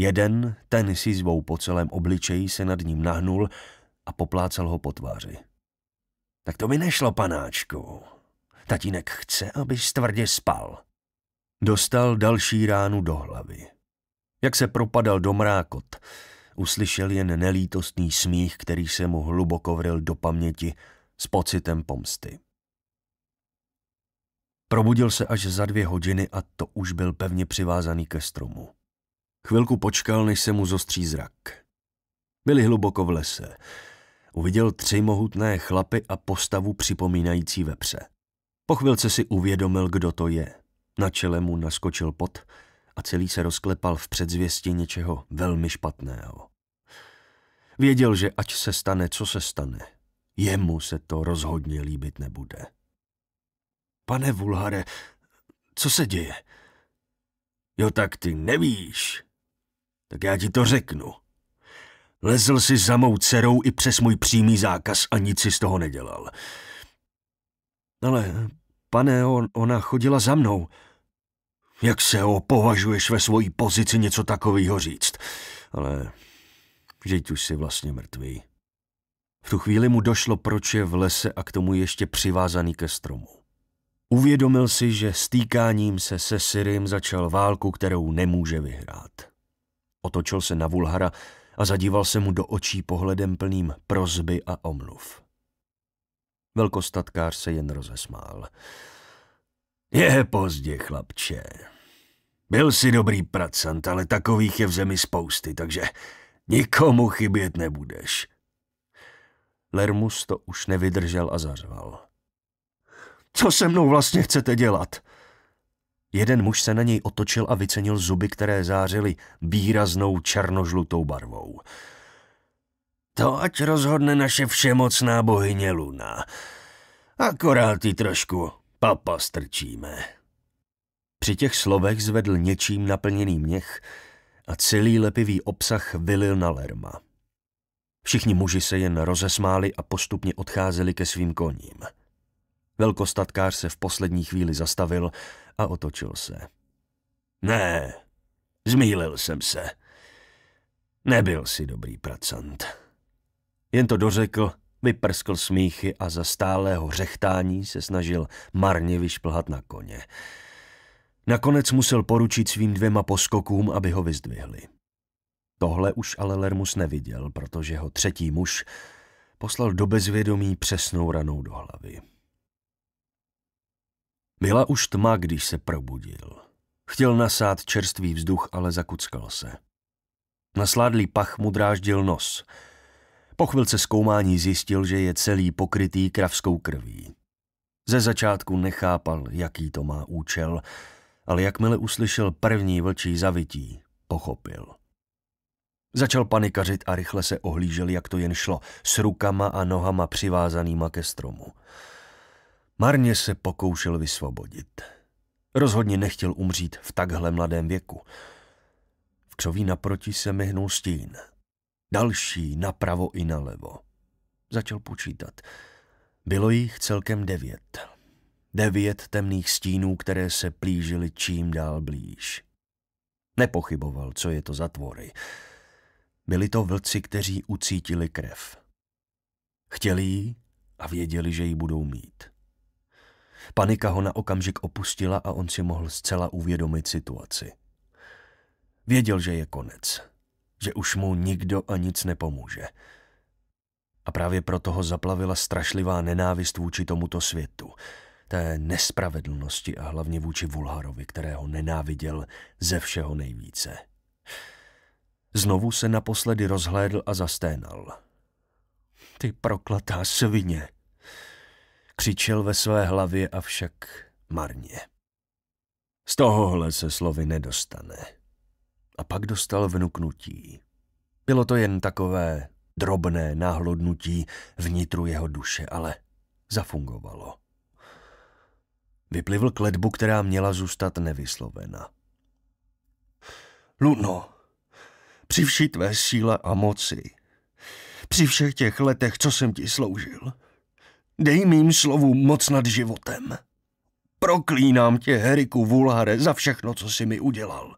Jeden, ten zvou po celém obličeji, se nad ním nahnul a poplácal ho po tváři. Tak to mi nešlo, panáčku. Tatínek chce, abys tvrdě spal. Dostal další ránu do hlavy. Jak se propadal do mrákot, uslyšel jen nelítostný smích, který se mu hluboko vril do paměti s pocitem pomsty. Probudil se až za dvě hodiny a to už byl pevně přivázaný ke stromu. Chvilku počkal, než se mu zostří zrak. Byli hluboko v lese. Uviděl tři mohutné chlapy a postavu připomínající vepře. Po chvilce si uvědomil, kdo to je. Na čele mu naskočil pot a celý se rozklepal v předzvěstí něčeho velmi špatného. Věděl, že ať se stane, co se stane, jemu se to rozhodně líbit nebude. Pane Vulhare, co se děje? Jo, tak ty nevíš, tak já ti to řeknu. Lezl si za mou dcerou i přes můj přímý zákaz a nic si z toho nedělal. Ale, pane, on, ona chodila za mnou. Jak se ho považuješ ve svojí pozici něco takového říct? Ale, žeď už si vlastně mrtvý. V tu chvíli mu došlo, proč je v lese a k tomu ještě přivázaný ke stromu. Uvědomil si, že stýkáním se se Syrim začal válku, kterou nemůže vyhrát. Otočil se na Vulhara a zadíval se mu do očí pohledem plným prozby a omluv. Velkostatkář se jen rozesmál. Je pozdě, chlapče. Byl si dobrý pracant, ale takových je v zemi spousty, takže nikomu chybět nebudeš. Lermus to už nevydržel a zařval. Co se mnou vlastně chcete dělat? Jeden muž se na něj otočil a vycenil zuby, které zářily výraznou černožlutou barvou. To ať rozhodne naše všemocná bohyně Luna. Akorát ji trošku papa strčíme. Při těch slovech zvedl něčím naplněný měch a celý lepivý obsah vylil na Lerma. Všichni muži se jen rozesmáli a postupně odcházeli ke svým koním. Velkostatkář se v poslední chvíli zastavil a otočil se. Ne, zmýlil jsem se. Nebyl si dobrý pracant. Jen to dořekl, vyprskl smíchy a za stálého řechtání se snažil marně vyšplhat na koně. Nakonec musel poručit svým dvěma poskokům, aby ho vyzdvihli. Tohle už ale Lermus neviděl, protože ho třetí muž poslal do bezvědomí přesnou ranou do hlavy. Byla už tma, když se probudil. Chtěl nasát čerstvý vzduch, ale zakuckal se. Nasládlý pach mu dráždil nos. Po chvilce zkoumání zjistil, že je celý pokrytý kravskou krví. Ze začátku nechápal, jaký to má účel, ale jakmile uslyšel první vlčí zavití, pochopil. Začal panikařit a rychle se ohlížel, jak to jen šlo, s rukama a nohama přivázanýma ke stromu. Marně se pokoušel vysvobodit. Rozhodně nechtěl umřít v takhle mladém věku. V křoví naproti se myhnul stín. Další napravo i nalevo. Začal počítat. Bylo jich celkem devět. Devět temných stínů, které se plížily čím dál blíž. Nepochyboval, co je to za tvory. Byli to vlci, kteří ucítili krev. Chtěli ji a věděli, že ji budou mít. Panika ho na okamžik opustila a on si mohl zcela uvědomit situaci. Věděl, že je konec, že už mu nikdo a nic nepomůže. A právě proto ho zaplavila strašlivá nenávist vůči tomuto světu, té nespravedlnosti a hlavně vůči Vulharovi, kterého nenáviděl ze všeho nejvíce. Znovu se naposledy rozhlédl a zasténal. Ty proklatá svině, Křičel ve své hlavě, avšak marně. Z tohohle se slovy nedostane. A pak dostal vnuknutí. Bylo to jen takové drobné náhlodnutí vnitru jeho duše, ale zafungovalo. Vyplivl kletbu, která měla zůstat nevyslovena. Luno, při vší tvé síle a moci, při všech těch letech, co jsem ti sloužil, Dej mým slovu moc nad životem. Proklínám tě, Heriku Vulhare, za všechno, co jsi mi udělal.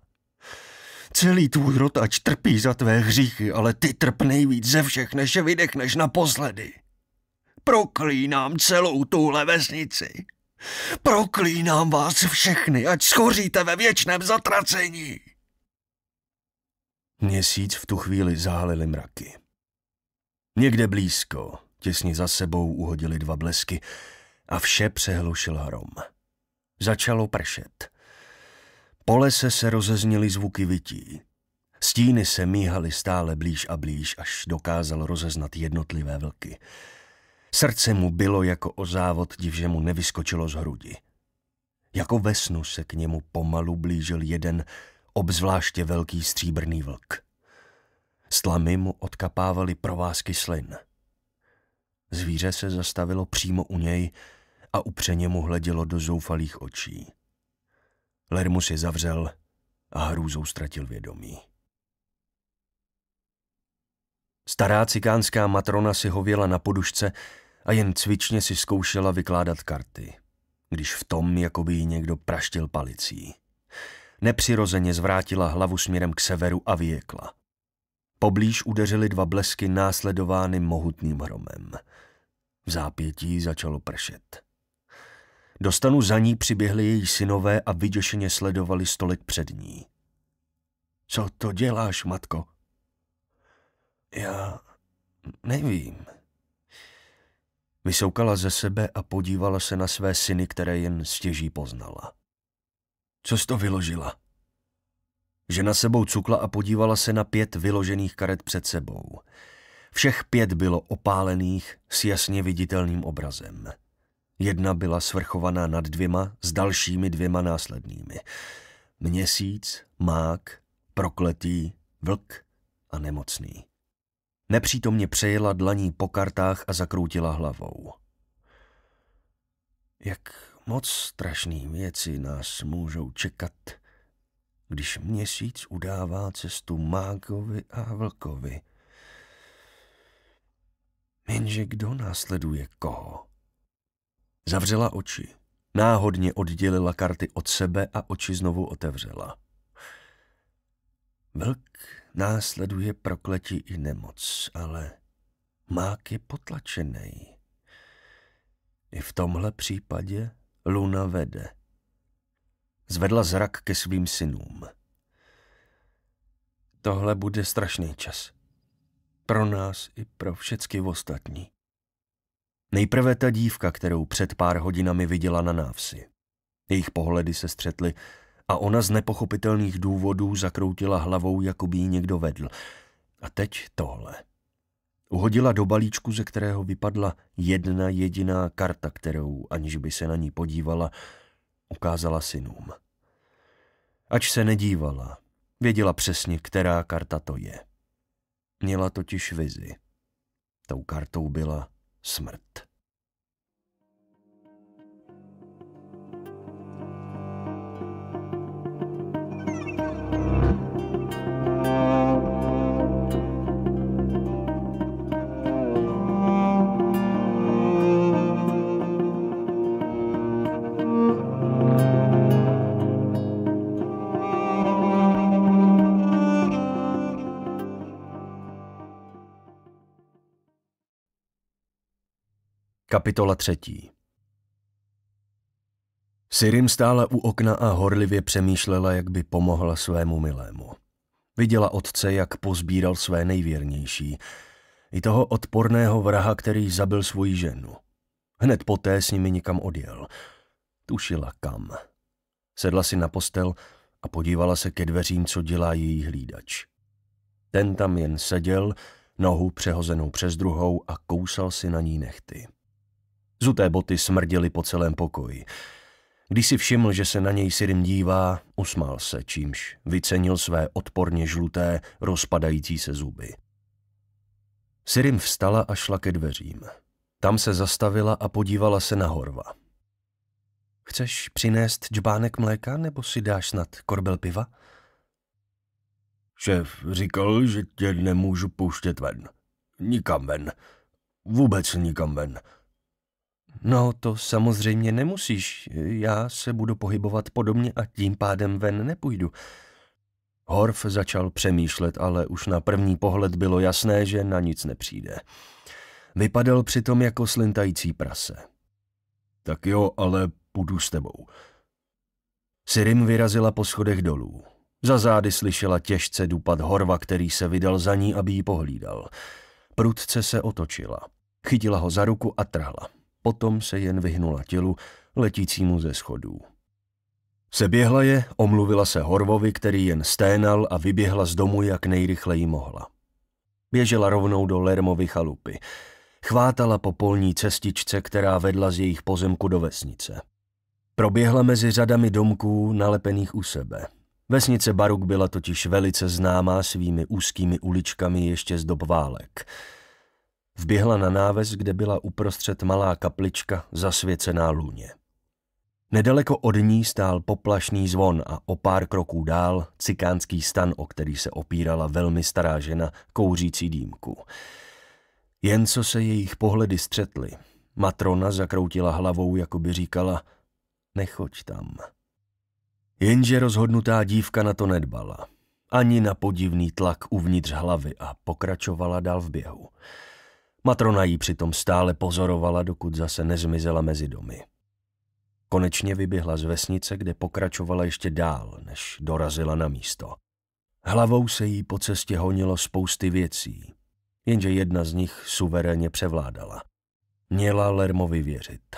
Celý tvůj rotač trpí za tvé hříchy, ale ty trp nejvíc ze všech, než je vydechneš naposledy. Proklínám celou tuhle vesnici. Proklínám vás všechny, ať schoříte ve věčném zatracení. Měsíc v tu chvíli zahalili mraky. Někde blízko, Těsně za sebou uhodili dva blesky a vše přehlušil hrom. Začalo pršet. Po lese se rozezněly zvuky vytí. Stíny se míhaly stále blíž a blíž, až dokázal rozeznat jednotlivé vlky. Srdce mu bylo jako o závod, div, že mu nevyskočilo z hrudi. Jako ve snu se k němu pomalu blížil jeden, obzvláště velký stříbrný vlk. Z tlamy mu odkapávaly provázky slin – Zvíře se zastavilo přímo u něj a upřeně mu hledělo do zoufalých očí. Lermus je zavřel a hrůzou ztratil vědomí. Stará cikánská matrona si hověla na podušce a jen cvičně si zkoušela vykládat karty, když v tom jakoby ji někdo praštil palicí. Nepřirozeně zvrátila hlavu směrem k severu a vyjekla – Poblíž udeřily dva blesky následovány mohutným hromem. V zápětí začalo pršet. Do stanu za ní přiběhli její synové a vyděšeně sledovali stolek před ní. Co to děláš, matko? Já nevím. Vysoukala ze sebe a podívala se na své syny, které jen stěží poznala. Co jsi to vyložila? Žena sebou cukla a podívala se na pět vyložených karet před sebou. Všech pět bylo opálených s jasně viditelným obrazem. Jedna byla svrchovaná nad dvěma s dalšími dvěma následnými. Měsíc, mák, prokletý, vlk a nemocný. Nepřítomně přejela dlaní po kartách a zakroutila hlavou. Jak moc strašný věci nás můžou čekat, když měsíc udává cestu mágovi a vlkovi. Jenže kdo následuje koho? Zavřela oči, náhodně oddělila karty od sebe a oči znovu otevřela. Vlk následuje prokletí i nemoc, ale mák je potlačený. I v tomhle případě Luna vede – Zvedla zrak ke svým synům. Tohle bude strašný čas. Pro nás i pro všecky ostatní. Nejprve ta dívka, kterou před pár hodinami viděla na návsi. Jejich pohledy se střetly a ona z nepochopitelných důvodů zakroutila hlavou, jako by ji někdo vedl. A teď tohle. Uhodila do balíčku, ze kterého vypadla jedna jediná karta, kterou, aniž by se na ní podívala, ukázala synům. Ač se nedívala, věděla přesně, která karta to je. Měla totiž vizi. Tou kartou byla smrt. Kapitola třetí Sirim stála u okna a horlivě přemýšlela, jak by pomohla svému milému. Viděla otce, jak pozbíral své nejvěrnější, i toho odporného vraha, který zabil svoji ženu. Hned poté s nimi nikam odjel. Tušila kam. Sedla si na postel a podívala se ke dveřím, co dělá její hlídač. Ten tam jen seděl, nohu přehozenou přes druhou a kousal si na ní nechty. Zuté boty smrděly po celém pokoji. Když si všiml, že se na něj Sirim dívá, usmál se, čímž vycenil své odporně žluté, rozpadající se zuby. Sirim vstala a šla ke dveřím. Tam se zastavila a podívala se na Horva. Chceš přinést džbánek mléka, nebo si dáš snad korbel piva? Šéf říkal, že tě nemůžu pouštět ven. Nikam ven. Vůbec nikam ven. No, to samozřejmě nemusíš. Já se budu pohybovat podobně a tím pádem ven nepůjdu. Horf začal přemýšlet, ale už na první pohled bylo jasné, že na nic nepřijde. Vypadal přitom jako slintající prase. Tak jo, ale půjdu s tebou. Sirim vyrazila po schodech dolů. Za zády slyšela těžce dupat Horva, který se vydal za ní, aby ji pohlídal. Prudce se otočila. Chytila ho za ruku a trhla potom se jen vyhnula tělu, letícímu ze schodů. Seběhla je, omluvila se Horvovi, který jen sténal a vyběhla z domu, jak nejrychleji mohla. Běžela rovnou do Lermovy chalupy. Chvátala po polní cestičce, která vedla z jejich pozemku do vesnice. Proběhla mezi řadami domků nalepených u sebe. Vesnice Baruk byla totiž velice známá svými úzkými uličkami ještě z dob válek – Vběhla na náves, kde byla uprostřed malá kaplička zasvěcená lůně. Nedaleko od ní stál poplašný zvon a o pár kroků dál cikánský stan, o který se opírala velmi stará žena kouřící dýmku. Jen co se jejich pohledy střetly, matrona zakroutila hlavou, jako by říkala nechoď tam. Jenže rozhodnutá dívka na to nedbala. Ani na podivný tlak uvnitř hlavy a pokračovala dál v běhu. Matrona ji přitom stále pozorovala, dokud zase nezmizela mezi domy. Konečně vyběhla z vesnice, kde pokračovala ještě dál, než dorazila na místo. Hlavou se jí po cestě honilo spousty věcí, jenže jedna z nich suverénně převládala. Měla Lermovi věřit.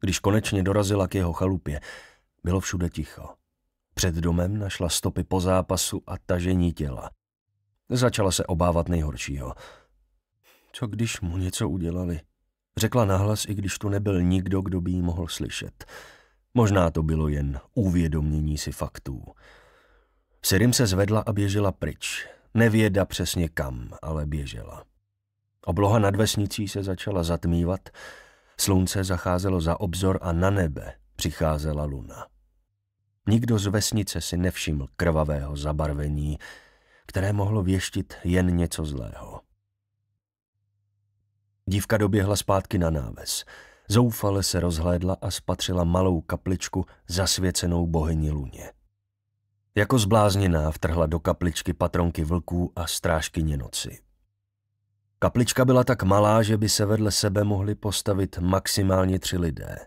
Když konečně dorazila k jeho chalupě, bylo všude ticho. Před domem našla stopy po zápasu a tažení těla. Začala se obávat nejhoršího – co když mu něco udělali? Řekla nahlas, i když tu nebyl nikdo, kdo by ji mohl slyšet. Možná to bylo jen uvědomění si faktů. Sirim se zvedla a běžela pryč. Nevěda přesně kam, ale běžela. Obloha nad vesnicí se začala zatmívat, slunce zacházelo za obzor a na nebe přicházela luna. Nikdo z vesnice si nevšiml krvavého zabarvení, které mohlo věštit jen něco zlého. Dívka doběhla zpátky na náves. Zoufale se rozhlédla a spatřila malou kapličku zasvěcenou bohyni luně. Jako zblázněná vtrhla do kapličky patronky vlků a strážkyně noci. Kaplička byla tak malá, že by se vedle sebe mohli postavit maximálně tři lidé.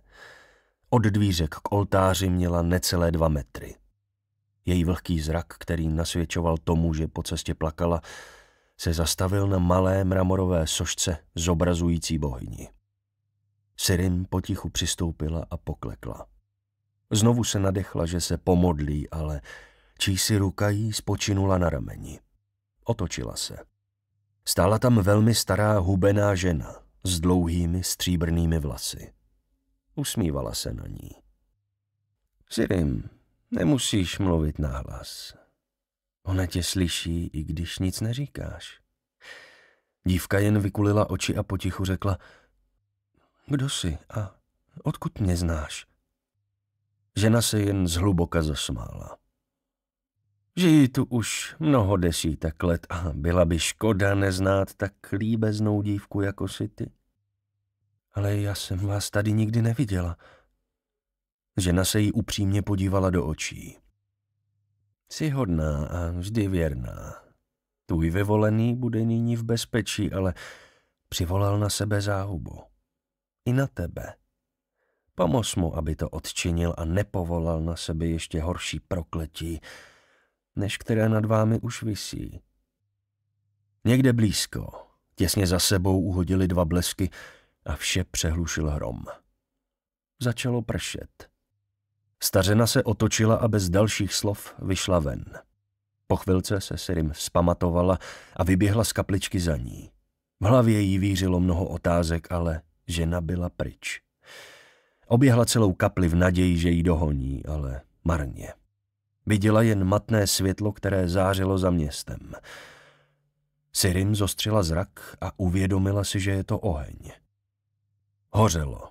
Od dvířek k oltáři měla necelé dva metry. Její vlhký zrak, který nasvědčoval tomu, že po cestě plakala, se zastavil na malé mramorové sošce zobrazující bohyni. Sirin potichu přistoupila a poklekla. Znovu se nadechla, že se pomodlí, ale čí si ruka jí spočinula na rameni. Otočila se. Stála tam velmi stará hubená žena s dlouhými stříbrnými vlasy. Usmívala se na ní. Sirim, nemusíš mluvit nahlas. Ona tě slyší, i když nic neříkáš. Dívka jen vykulila oči a potichu řekla, kdo jsi a odkud mě znáš? Žena se jen zhluboka zasmála. Žijí tu už mnoho desítek let a byla by škoda neznát tak líbeznou dívku jako si ty. Ale já jsem vás tady nikdy neviděla. Žena se jí upřímně podívala do očí. Jsi hodná a vždy věrná. Tvůj vyvolený bude nyní v bezpečí, ale přivolal na sebe záhubu. I na tebe. Pomoz mu, aby to odčinil a nepovolal na sebe ještě horší prokletí, než které nad vámi už visí. Někde blízko, těsně za sebou uhodili dva blesky a vše přehlušil hrom. Začalo pršet. Stařena se otočila a bez dalších slov vyšla ven. Po chvilce se Sirim spamatovala a vyběhla z kapličky za ní. V hlavě jí vířilo mnoho otázek, ale žena byla pryč. Oběhla celou kapli v naději, že ji dohoní, ale marně. Viděla jen matné světlo, které zářilo za městem. Sirim zostřila zrak a uvědomila si, že je to oheň. Hořelo.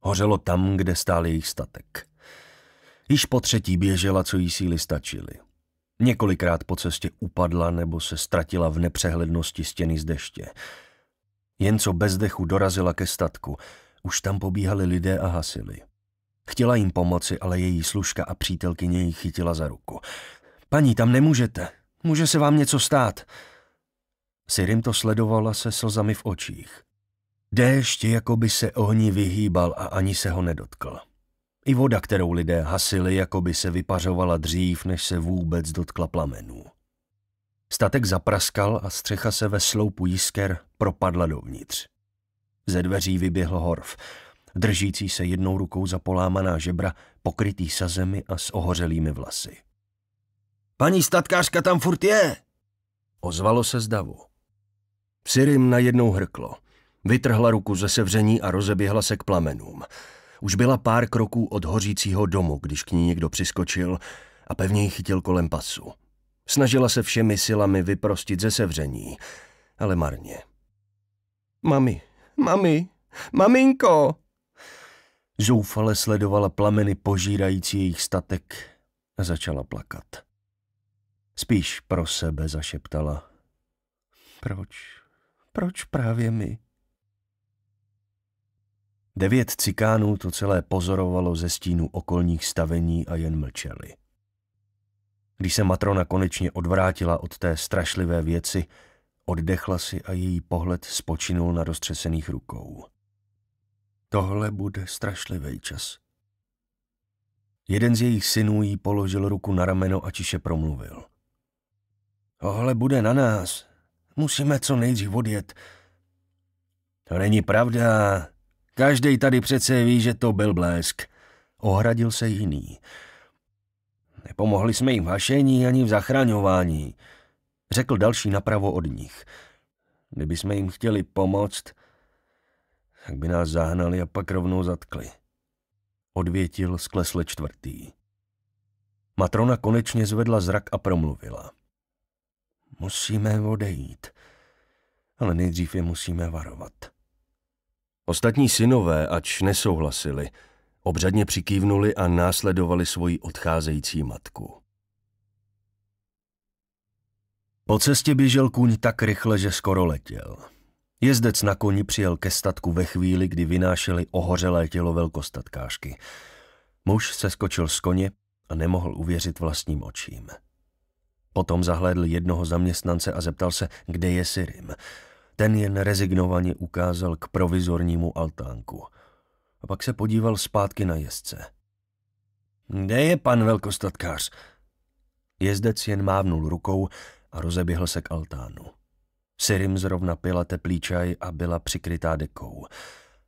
Hořelo tam, kde stál jejich statek. Již po třetí běžela, co jí síly stačily. Několikrát po cestě upadla nebo se ztratila v nepřehlednosti stěny z deště. Jen co bez dechu dorazila ke statku, už tam pobíhali lidé a hasili. Chtěla jim pomoci, ale její služka a přítelkyně ji chytila za ruku. Paní, tam nemůžete. Může se vám něco stát. Sirim to sledovala se slzami v očích. Déšť jako by se ohni vyhýbal a ani se ho nedotkl. I voda, kterou lidé hasili, jako by se vypařovala dřív, než se vůbec dotkla plamenů. Statek zapraskal a střecha se ve sloupu jisker propadla dovnitř. Ze dveří vyběhl Horv, držící se jednou rukou za polámaná žebra, pokrytý sazemi a s ohořelými vlasy. Paní statkářka tam furt je! Ozvalo se z davu. najednou hrklo. Vytrhla ruku ze sevření a rozeběhla se k plamenům. Už byla pár kroků od hořícího domu, když k ní někdo přiskočil a pevně ji chytil kolem pasu. Snažila se všemi silami vyprostit ze sevření, ale marně. Mami, mami, maminko! Zoufale sledovala plameny požírající jejich statek a začala plakat. Spíš pro sebe zašeptala. Proč? Proč právě my? Devět cikánů to celé pozorovalo ze stínu okolních stavení a jen mlčeli. Když se matrona konečně odvrátila od té strašlivé věci, oddechla si a její pohled spočinul na roztřesených rukou. Tohle bude strašlivý čas. Jeden z jejich synů jí položil ruku na rameno a tiše promluvil. Tohle bude na nás. Musíme co nejdřív odjet. To není pravda, Každý tady přece ví, že to byl blesk. Ohradil se jiný. Nepomohli jsme jim v hašení ani v zachraňování, řekl další napravo od nich. Kdyby jsme jim chtěli pomoct, tak by nás zahnali a pak rovnou zatkli. Odvětil sklesle čtvrtý. Matrona konečně zvedla zrak a promluvila. Musíme odejít, ale nejdřív je musíme varovat. Ostatní synové, ač nesouhlasili, obřadně přikývnuli a následovali svoji odcházející matku. Po cestě běžel kůň tak rychle, že skoro letěl. Jezdec na koni přijel ke statku ve chvíli, kdy vynášeli ohořelé tělo velkostatkářky. Muž se skočil z koně a nemohl uvěřit vlastním očím. Potom zahlédl jednoho zaměstnance a zeptal se, kde je Sirim. Ten jen rezignovaně ukázal k provizornímu altánku. A pak se podíval zpátky na jezdce. Kde je pan velkostatkář? Jezdec jen mávnul rukou a rozeběhl se k altánu. Sirim zrovna pila teplý čaj a byla přikrytá dekou.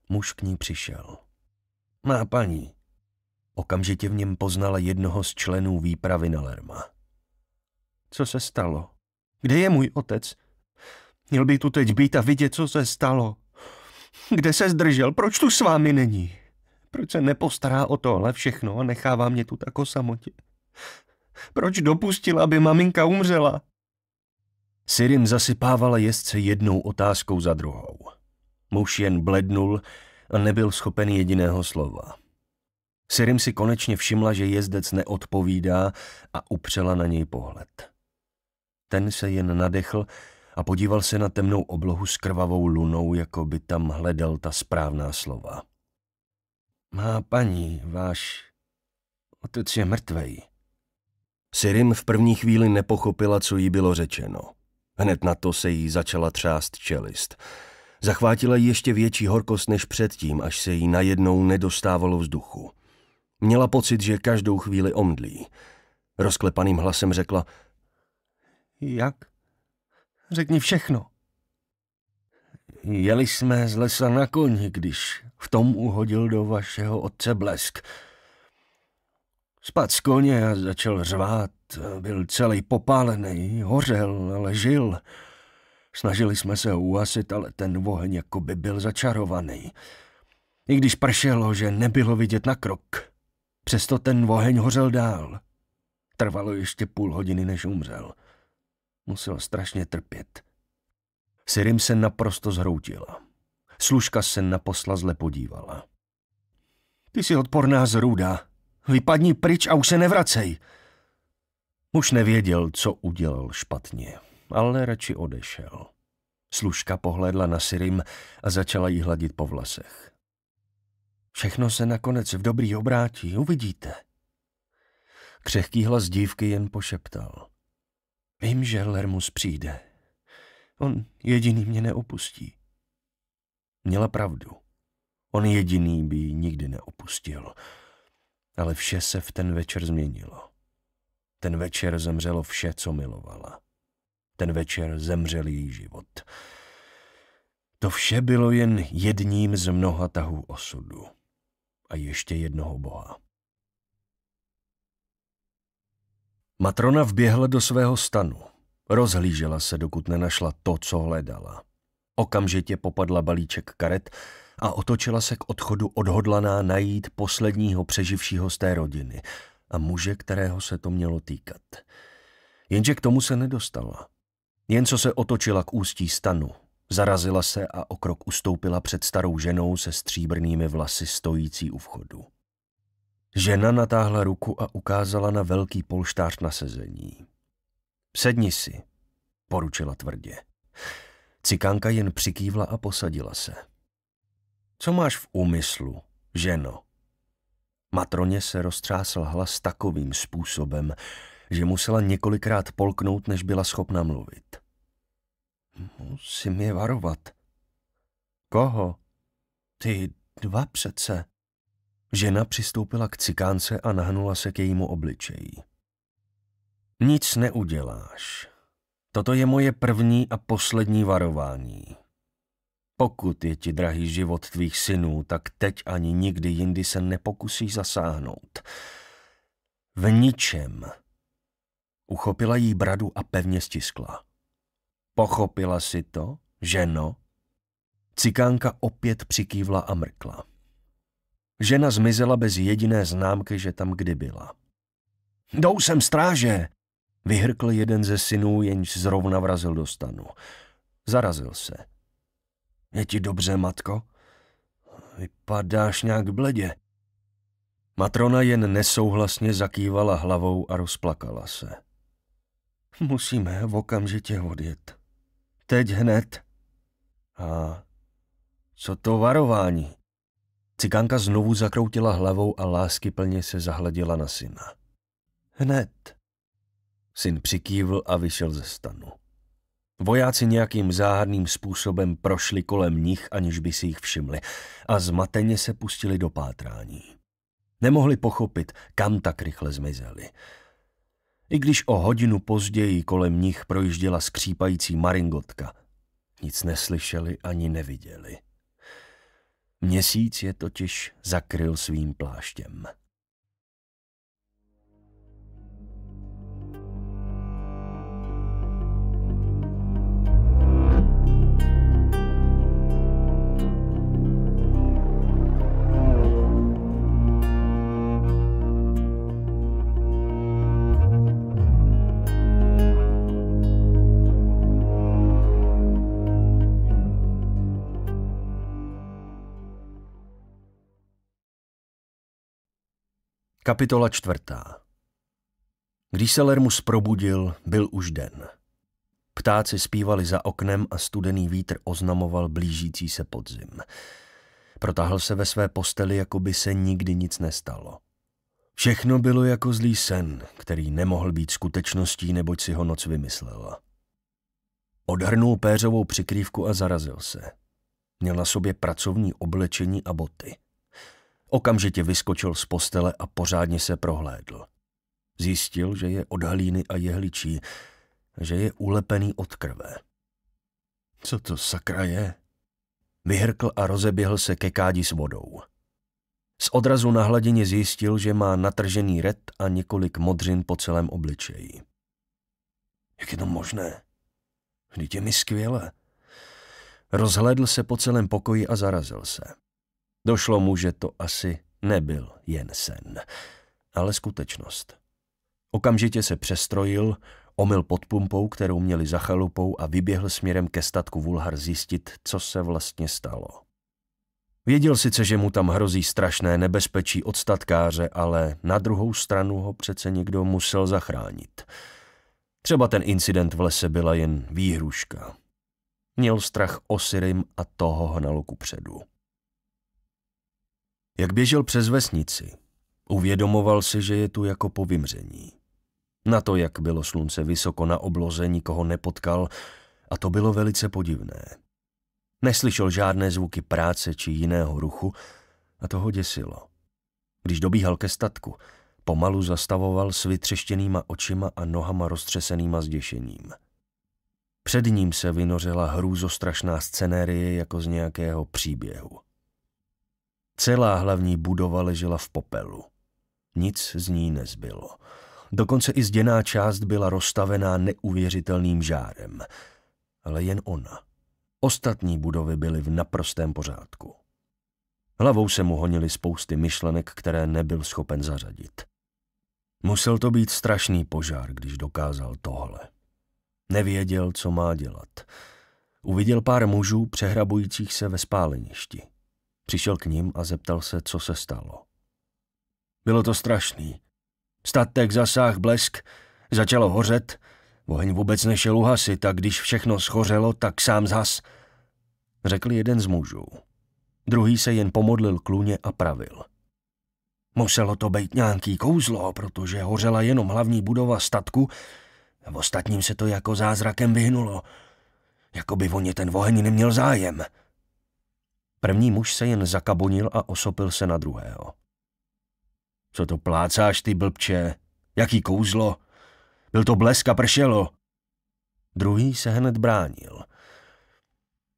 Muž k ní přišel. Má paní. Okamžitě v něm poznala jednoho z členů výpravy na Lerma. Co se stalo? Kde je můj otec? Měl by tu teď být a vidět, co se stalo. Kde se zdržel? Proč tu s vámi není? Proč se nepostará o tohle všechno a nechává mě tu tako samotě? Proč dopustil, aby maminka umřela? Sirim zasypávala jezdce jednou otázkou za druhou. Muž jen blednul a nebyl schopen jediného slova. Sirim si konečně všimla, že jezdec neodpovídá a upřela na něj pohled. Ten se jen nadechl a podíval se na temnou oblohu s krvavou lunou, jako by tam hledal ta správná slova. Má paní, váš otec je mrtvej. Sirim v první chvíli nepochopila, co jí bylo řečeno. Hned na to se jí začala třást čelist. Zachvátila ji ještě větší horkost než předtím, až se jí najednou nedostávalo vzduchu. Měla pocit, že každou chvíli omdlí. Rozklepaným hlasem řekla, jak? Řekni všechno. Jeli jsme z lesa na koni, když v tom uhodil do vašeho otce blesk. Spad z koně a začal řvát, byl celý popálený, hořel, ale žil. Snažili jsme se ho uhasit, ale ten oheň jako by byl začarovaný. I když pršelo, že nebylo vidět na krok, přesto ten oheň hořel dál. Trvalo ještě půl hodiny, než umřel. Musel strašně trpět. Sirim se naprosto zhroutila. Služka se posla zle podívala. Ty jsi odporná zrůda. Vypadni pryč a už se nevracej. Muž nevěděl, co udělal špatně, ale radši odešel. Služka pohlédla na Sirim a začala jí hladit po vlasech. Všechno se nakonec v dobrý obrátí, uvidíte. Křehký hlas dívky jen pošeptal. Vím, že Lermus přijde. On jediný mě neopustí. Měla pravdu. On jediný by ji nikdy neopustil. Ale vše se v ten večer změnilo. Ten večer zemřelo vše, co milovala. Ten večer zemřel její život. To vše bylo jen jedním z mnoha tahů osudu a ještě jednoho boha. Matrona vběhla do svého stanu. Rozhlížela se, dokud nenašla to, co hledala. Okamžitě popadla balíček karet a otočila se k odchodu odhodlaná najít posledního přeživšího z té rodiny a muže, kterého se to mělo týkat. Jenže k tomu se nedostala. Jen co se otočila k ústí stanu, zarazila se a o krok ustoupila před starou ženou se stříbrnými vlasy stojící u vchodu. Žena natáhla ruku a ukázala na velký polštář na sezení. Sedni si, poručila tvrdě. Cikánka jen přikývla a posadila se. Co máš v úmyslu, ženo? Matroně se roztřásl hlas takovým způsobem, že musela několikrát polknout, než byla schopna mluvit. Musím je varovat. Koho? Ty dva přece. Žena přistoupila k cikánce a nahnula se k jejímu obličeji. Nic neuděláš. Toto je moje první a poslední varování. Pokud je ti drahý život tvých synů, tak teď ani nikdy jindy se nepokusíš zasáhnout. V ničem. Uchopila jí bradu a pevně stiskla. Pochopila si to, ženo? Cikánka opět přikývla a mrkla. Žena zmizela bez jediné známky, že tam kdy byla. Jdou sem stráže, vyhrkl jeden ze synů, jenž zrovna vrazil do stanu. Zarazil se. Je ti dobře, matko? Vypadáš nějak bledě. Matrona jen nesouhlasně zakývala hlavou a rozplakala se. Musíme okamžitě odjet. Teď hned. A co to varování? Cikánka znovu zakroutila hlavou a lásky plně se zahledila na syna. Hned. Syn přikývl a vyšel ze stanu. Vojáci nějakým záhadným způsobem prošli kolem nich, aniž by si jich všimli, a zmateně se pustili do pátrání. Nemohli pochopit, kam tak rychle zmizeli. I když o hodinu později kolem nich projížděla skřípající maringotka, nic neslyšeli ani neviděli. Měsíc je totiž zakryl svým pláštěm. Kapitola čtvrtá Když se Lermus probudil, byl už den. Ptáci zpívali za oknem a studený vítr oznamoval blížící se podzim. Protáhl se ve své posteli, jako by se nikdy nic nestalo. Všechno bylo jako zlý sen, který nemohl být skutečností, neboť si ho noc vymyslela. Odhrnul péřovou přikrývku a zarazil se. Měl na sobě pracovní oblečení a boty. Okamžitě vyskočil z postele a pořádně se prohlédl. Zjistil, že je od hlíny a jehličí, že je ulepený od krve. Co to sakra je? Vyhrkl a rozeběhl se ke kádi s vodou. Z odrazu na hladině zjistil, že má natržený red a několik modřin po celém obličeji. Jak je to možné? Vždyť je mi skvěle. Rozhlédl se po celém pokoji a zarazil se. Došlo mu, že to asi nebyl jen sen, ale skutečnost. Okamžitě se přestrojil, omyl pod pumpou, kterou měli za chalupou a vyběhl směrem ke statku Vulhar zjistit, co se vlastně stalo. Věděl sice, že mu tam hrozí strašné nebezpečí od statkáře, ale na druhou stranu ho přece někdo musel zachránit. Třeba ten incident v lese byla jen výhruška. Měl strach o Sirim a toho hnalo kupředu. předu. Jak běžel přes vesnici, uvědomoval si, že je tu jako po vymření. Na to, jak bylo slunce vysoko na obloze, nikoho nepotkal a to bylo velice podivné. Neslyšel žádné zvuky práce či jiného ruchu a to ho děsilo. Když dobíhal ke statku, pomalu zastavoval s vytřeštěnýma očima a nohama roztřesenýma zděšením. Před ním se vynořila hrůzostrašná scenérie jako z nějakého příběhu. Celá hlavní budova ležela v popelu. Nic z ní nezbylo. Dokonce i zděná část byla rozstavená neuvěřitelným žárem. Ale jen ona. Ostatní budovy byly v naprostém pořádku. Hlavou se mu honily spousty myšlenek, které nebyl schopen zařadit. Musel to být strašný požár, když dokázal tohle. Nevěděl, co má dělat. Uviděl pár mužů přehrabujících se ve spáleništi. Přišel k ním a zeptal se, co se stalo. Bylo to strašný. Statek zasáh blesk, začalo hořet, oheň vůbec nešel uhasit a když všechno schořelo, tak sám zas, řekl jeden z mužů. Druhý se jen pomodlil kluně a pravil. Muselo to být nějaký kouzlo, protože hořela jenom hlavní budova statku a v ostatním se to jako zázrakem vyhnulo. Jako by o ně ten oheň neměl zájem. První muž se jen zakabonil a osopil se na druhého. Co to plácáš, ty blbče? Jaký kouzlo? Byl to blesk a pršelo. Druhý se hned bránil.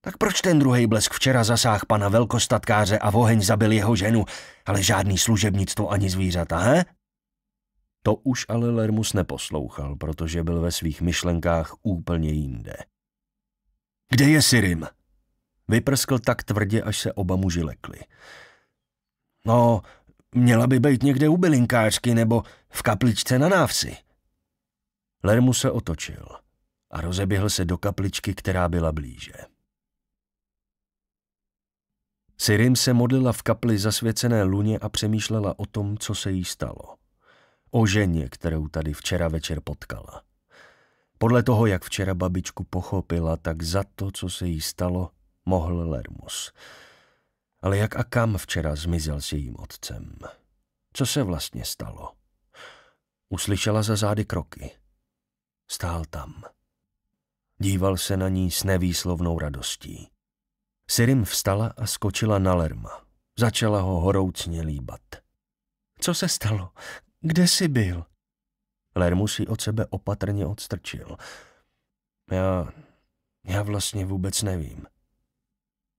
Tak proč ten druhý blesk včera zasáh pana velkostatkáře a oheň zabil jeho ženu, ale žádný služebnictvo ani zvířata, he? To už ale Lermus neposlouchal, protože byl ve svých myšlenkách úplně jinde. Kde je Sirim? Vyprskl tak tvrdě, až se oba muži lekli. No, měla by být někde u bylinkářky nebo v kapličce na návsi. Lermu se otočil a rozeběhl se do kapličky, která byla blíže. Sirim se modlila v kapli zasvěcené luně a přemýšlela o tom, co se jí stalo. O ženě, kterou tady včera večer potkala. Podle toho, jak včera babičku pochopila, tak za to, co se jí stalo, mohl Lermus. Ale jak a kam včera zmizel s jejím otcem? Co se vlastně stalo? Uslyšela za zády kroky. Stál tam. Díval se na ní s nevýslovnou radostí. Sirim vstala a skočila na Lerma. Začala ho horoucně líbat. Co se stalo? Kde jsi byl? Lermu si od sebe opatrně odstrčil. Já, já vlastně vůbec nevím.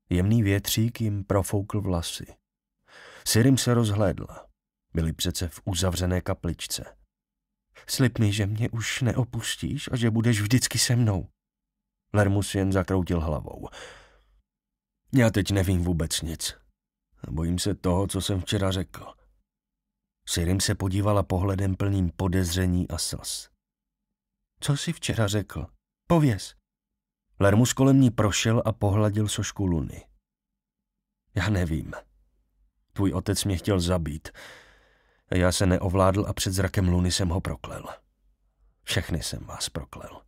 Jemný větřík jim profoukl vlasy. Sirim se rozhlédla. Byli přece v uzavřené kapličce. Slib mi, že mě už neopustíš a že budeš vždycky se mnou. Lermus jen zakroutil hlavou. Já teď nevím vůbec nic. Bojím se toho, co jsem včera řekl. Sirim se podívala pohledem plným podezření a sas. Co jsi včera řekl? Pověz. Lermus kolem ní prošel a pohladil sošku Luny. Já nevím. Tvůj otec mě chtěl zabít. Já se neovládl a před zrakem Luny jsem ho proklel. Všechny jsem vás proklel.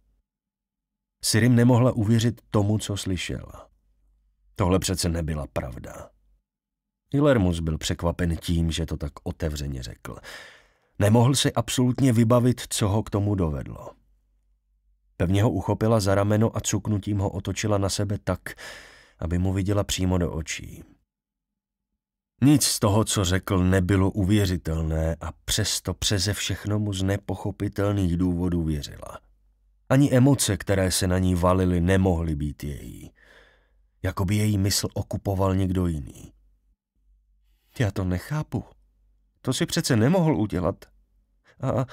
Sirim nemohla uvěřit tomu, co slyšela. Tohle přece nebyla pravda. I Lermus byl překvapen tím, že to tak otevřeně řekl. Nemohl se absolutně vybavit, co ho k tomu dovedlo. Pevně ho uchopila za rameno a cuknutím ho otočila na sebe tak, aby mu viděla přímo do očí. Nic z toho, co řekl, nebylo uvěřitelné a přesto přeze všechno mu z nepochopitelných důvodů věřila. Ani emoce, které se na ní valily, nemohly být její. Jakoby její mysl okupoval někdo jiný. Já to nechápu. To si přece nemohl udělat. A, a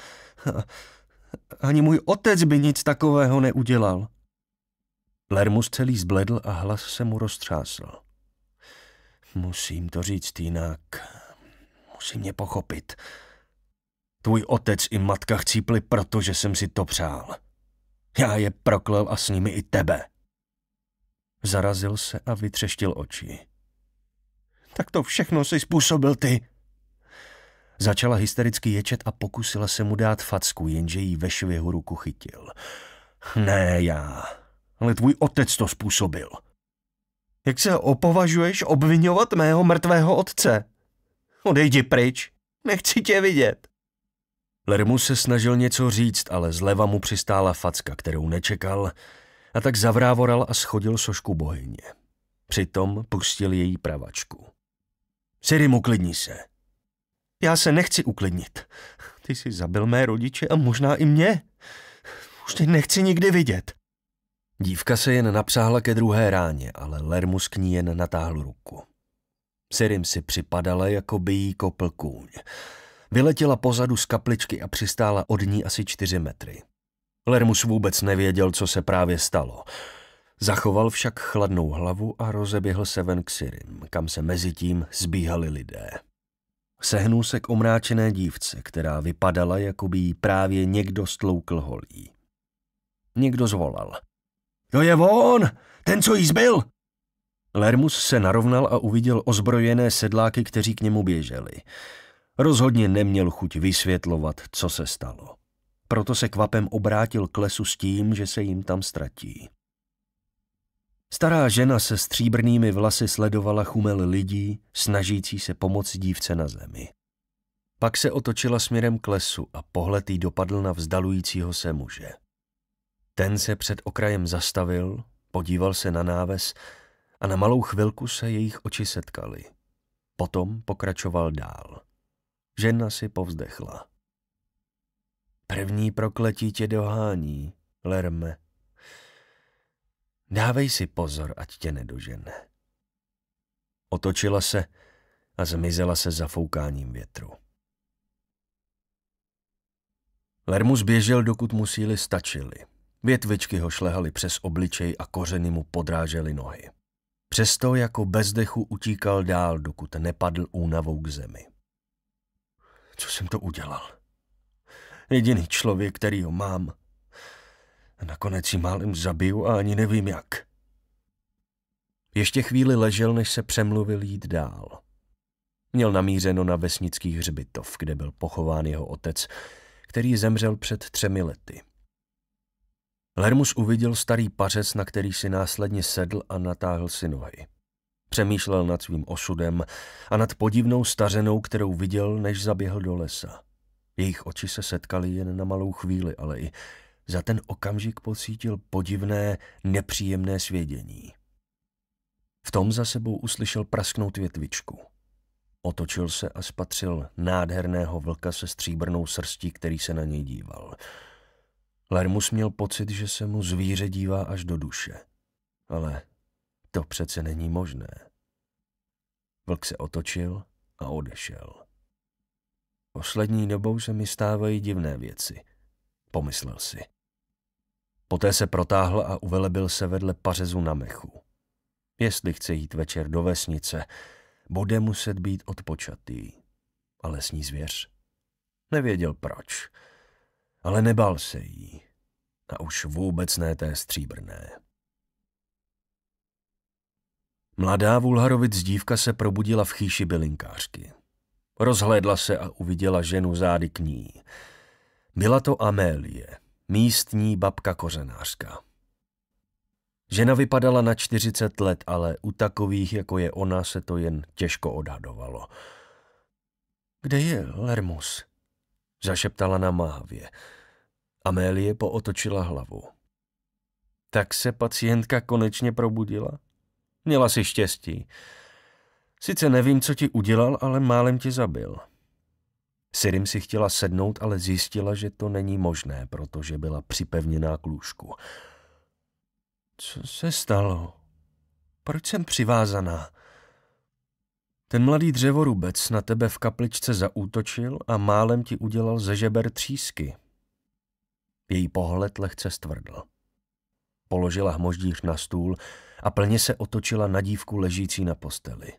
ani můj otec by nic takového neudělal. Lermus celý zbledl a hlas se mu roztřásl. Musím to říct jinak. Musí mě pochopit. Tvůj otec i matka chcípli, protože jsem si to přál. Já je proklel a s nimi i tebe. Zarazil se a vytřeštil oči. Tak to všechno si způsobil ty. Začala hystericky ječet a pokusila se mu dát facku, jenže jí ve švihu ruku chytil. Ne já, ale tvůj otec to způsobil. Jak se opovažuješ obvinovat mého mrtvého otce? Odejdi pryč, nechci tě vidět. Lermu se snažil něco říct, ale zleva mu přistála facka, kterou nečekal, a tak zavrávoral a schodil sošku bohyně. Přitom pustil její pravačku. mu uklidni se. Já se nechci uklidnit. Ty jsi zabil mé rodiče a možná i mě. Už tě nechci nikdy vidět. Dívka se jen napřáhla ke druhé ráně, ale Lermus k ní jen natáhl ruku. Serim si připadala, jako by jí kopl kůň. Vyletěla pozadu z kapličky a přistála od ní asi čtyři metry. Lermus vůbec nevěděl, co se právě stalo. Zachoval však chladnou hlavu a rozeběhl se ven k Sirim, kam se mezi tím zbíhali lidé. Sehnul se k omráčené dívce, která vypadala, jako by jí právě někdo stloukl holí. Někdo zvolal. To je on! Ten, co jí zbyl! Lermus se narovnal a uviděl ozbrojené sedláky, kteří k němu běželi. Rozhodně neměl chuť vysvětlovat, co se stalo. Proto se kvapem obrátil k lesu s tím, že se jim tam ztratí. Stará žena se stříbrnými vlasy sledovala chumel lidí, snažící se pomoct dívce na zemi. Pak se otočila směrem k lesu a pohled jí dopadl na vzdalujícího se muže. Ten se před okrajem zastavil, podíval se na náves a na malou chvilku se jejich oči setkaly. Potom pokračoval dál. Žena si povzdechla. První prokletí tě dohání, Lerme, Dávej si pozor, ať tě nedožene. Otočila se a zmizela se za foukáním větru. Lermus běžel, dokud mu síly stačily. Větvičky ho šlehaly přes obličej a kořeny mu podrážely nohy. Přesto jako bezdechu utíkal dál, dokud nepadl únavou k zemi. Co jsem to udělal? Jediný člověk, který ho mám, Nakonec ji málem zabiju a ani nevím jak. Ještě chvíli ležel, než se přemluvil jít dál. Měl namířeno na vesnický hřbitov, kde byl pochován jeho otec, který zemřel před třemi lety. Lermus uviděl starý pařec, na který si následně sedl a natáhl si nohy. Přemýšlel nad svým osudem a nad podivnou stařenou, kterou viděl, než zaběhl do lesa. Jejich oči se setkali jen na malou chvíli, ale i za ten okamžik pocítil podivné, nepříjemné svědění. V tom za sebou uslyšel prasknout větvičku. Otočil se a spatřil nádherného vlka se stříbrnou srstí, který se na něj díval. Lermus měl pocit, že se mu zvíře dívá až do duše. Ale to přece není možné. Vlk se otočil a odešel. Poslední dobou se mi stávají divné věci, pomyslel si. Poté se protáhl a uvelebil se vedle pařezu na mechu. Jestli chce jít večer do vesnice, bude muset být odpočatý. A lesní zvěř? Nevěděl proč, ale nebal se jí. A už vůbec ne té stříbrné. Mladá Vulharovic dívka se probudila v chýši bylinkářky. Rozhlédla se a uviděla ženu zády k ní. Byla to Amélie místní babka kořenářka. Žena vypadala na 40 let, ale u takových, jako je ona, se to jen těžko odhadovalo. Kde je Lermus? Zašeptala na máhavě. Amélie pootočila hlavu. Tak se pacientka konečně probudila? Měla si štěstí. Sice nevím, co ti udělal, ale málem ti zabil. Sirim si chtěla sednout, ale zjistila, že to není možné, protože byla připevněná k lůžku. Co se stalo? Proč jsem přivázaná? Ten mladý dřevorubec na tebe v kapličce zaútočil a málem ti udělal ze žeber třísky. Její pohled lehce stvrdl. Položila hmoždíř na stůl a plně se otočila na dívku ležící na posteli.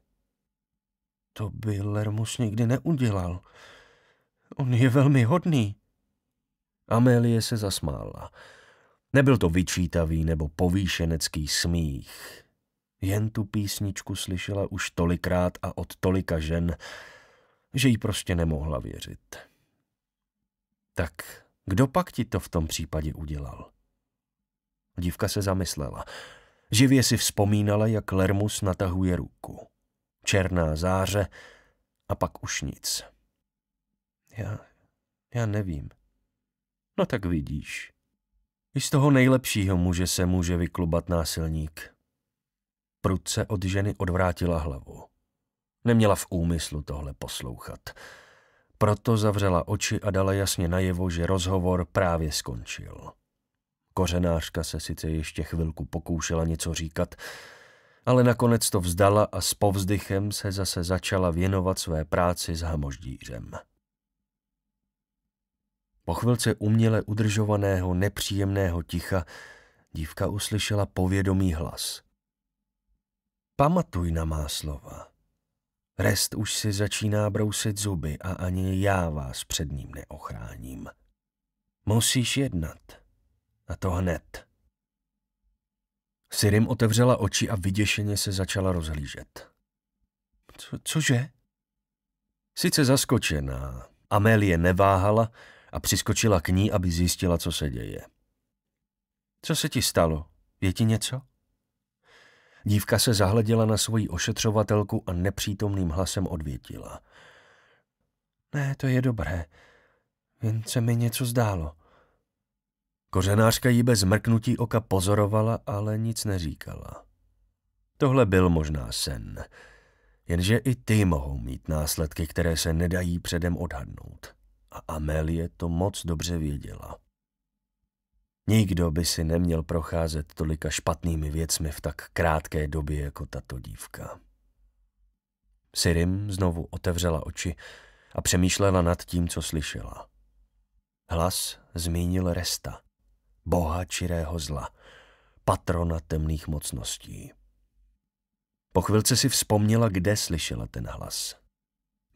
To by Lermus nikdy neudělal. On je velmi hodný. Amélie se zasmála. Nebyl to vyčítavý nebo povýšenecký smích. Jen tu písničku slyšela už tolikrát a od tolika žen, že jí prostě nemohla věřit. Tak kdo pak ti to v tom případě udělal? Dívka se zamyslela. Živě si vzpomínala, jak Lermus natahuje ruku. Černá záře a pak už nic. Já, já nevím. No tak vidíš. I z toho nejlepšího muže se může vyklubat násilník. Prudce od ženy odvrátila hlavu. Neměla v úmyslu tohle poslouchat. Proto zavřela oči a dala jasně najevo, že rozhovor právě skončil. Kořenářka se sice ještě chvilku pokoušela něco říkat, ale nakonec to vzdala a s povzdychem se zase začala věnovat své práci s hamoždířem. Po chvilce uměle udržovaného nepříjemného ticha dívka uslyšela povědomý hlas. Pamatuj na má slova. Rest už si začíná brousit zuby a ani já vás před ním neochráním. Musíš jednat. A to hned. Sirim otevřela oči a vyděšeně se začala rozhlížet. Co, cože? Sice zaskočená, Amélie neváhala, a přiskočila k ní, aby zjistila, co se děje. Co se ti stalo? Je ti něco? Dívka se zahleděla na svoji ošetřovatelku a nepřítomným hlasem odvětila. Ne, to je dobré. Jen se mi něco zdálo. Kořenářka ji bez mrknutí oka pozorovala, ale nic neříkala. Tohle byl možná sen. Jenže i ty mohou mít následky, které se nedají předem odhadnout a Amélie to moc dobře věděla. Nikdo by si neměl procházet tolika špatnými věcmi v tak krátké době jako tato dívka. Sirim znovu otevřela oči a přemýšlela nad tím, co slyšela. Hlas zmínil Resta, boha čirého zla, patrona temných mocností. Po chvilce si vzpomněla, kde slyšela ten hlas.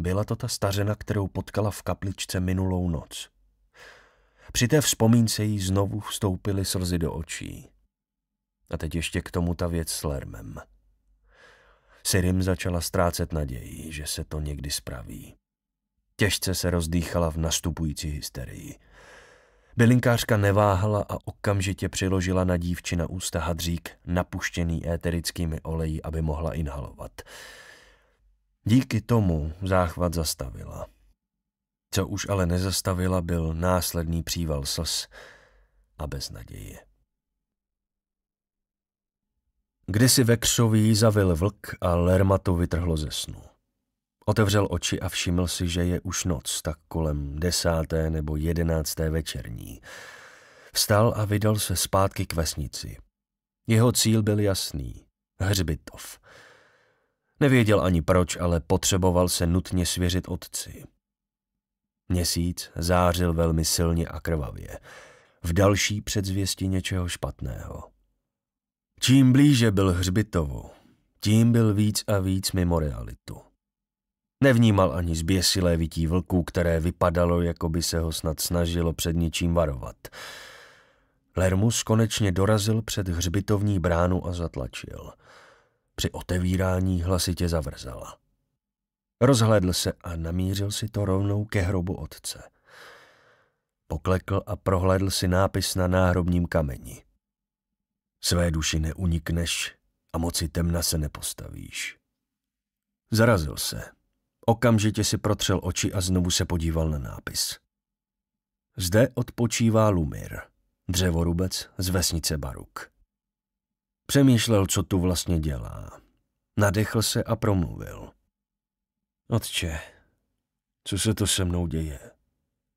Byla to ta stařena, kterou potkala v kapličce minulou noc. Při té vzpomínce jí znovu vstoupily slzy do očí. A teď ještě k tomu ta věc s Lermem. Sirim začala ztrácet naději, že se to někdy spraví. Těžce se rozdýchala v nastupující hysterii. Bylinkářka neváhala a okamžitě přiložila na dívčina ústa hadřík napuštěný éterickými oleji, aby mohla inhalovat. Díky tomu záchvat zastavila. Co už ale nezastavila, byl následný příval slz a beznaděje. Kdysi ve křoví zavil vlk a Lerma to vytrhlo ze snu. Otevřel oči a všiml si, že je už noc, tak kolem desáté nebo jedenácté večerní. Vstal a vydal se zpátky k vesnici. Jeho cíl byl jasný. Hřbitov. Nevěděl ani proč, ale potřeboval se nutně svěřit otci. Měsíc zářil velmi silně a krvavě. V další předzvěsti něčeho špatného. Čím blíže byl hřbitovu, tím byl víc a víc mimo realitu. Nevnímal ani zběsilé vytí vlků, které vypadalo, jako by se ho snad snažilo před něčím varovat. Lermus konečně dorazil před hřbitovní bránu a zatlačil – při otevírání hlasitě zavrzala. Rozhlédl se a namířil si to rovnou ke hrobu otce. Poklekl a prohlédl si nápis na náhrobním kameni. Své duši neunikneš a moci temna se nepostavíš. Zarazil se. Okamžitě si protřel oči a znovu se podíval na nápis. Zde odpočívá Lumir, dřevorubec z vesnice Baruk. Přemýšlel, co tu vlastně dělá. Nadechl se a promluvil. Otče, co se to se mnou děje?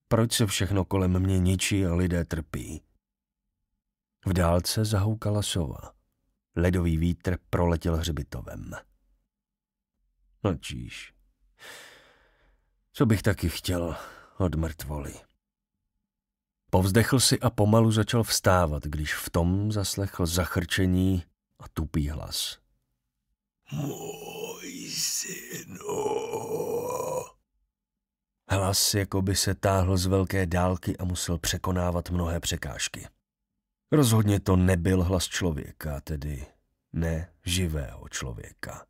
Proč se všechno kolem mě ničí a lidé trpí? V dálce zahoukala sova. Ledový vítr proletěl hřbitovem. Mlčíš. Co bych taky chtěl od mrtvoly. Povzdechl si a pomalu začal vstávat, když v tom zaslechl zachrčení a tupý hlas. Můj synu. Hlas jako by se táhl z velké dálky a musel překonávat mnohé překážky. Rozhodně to nebyl hlas člověka, tedy ne živého člověka.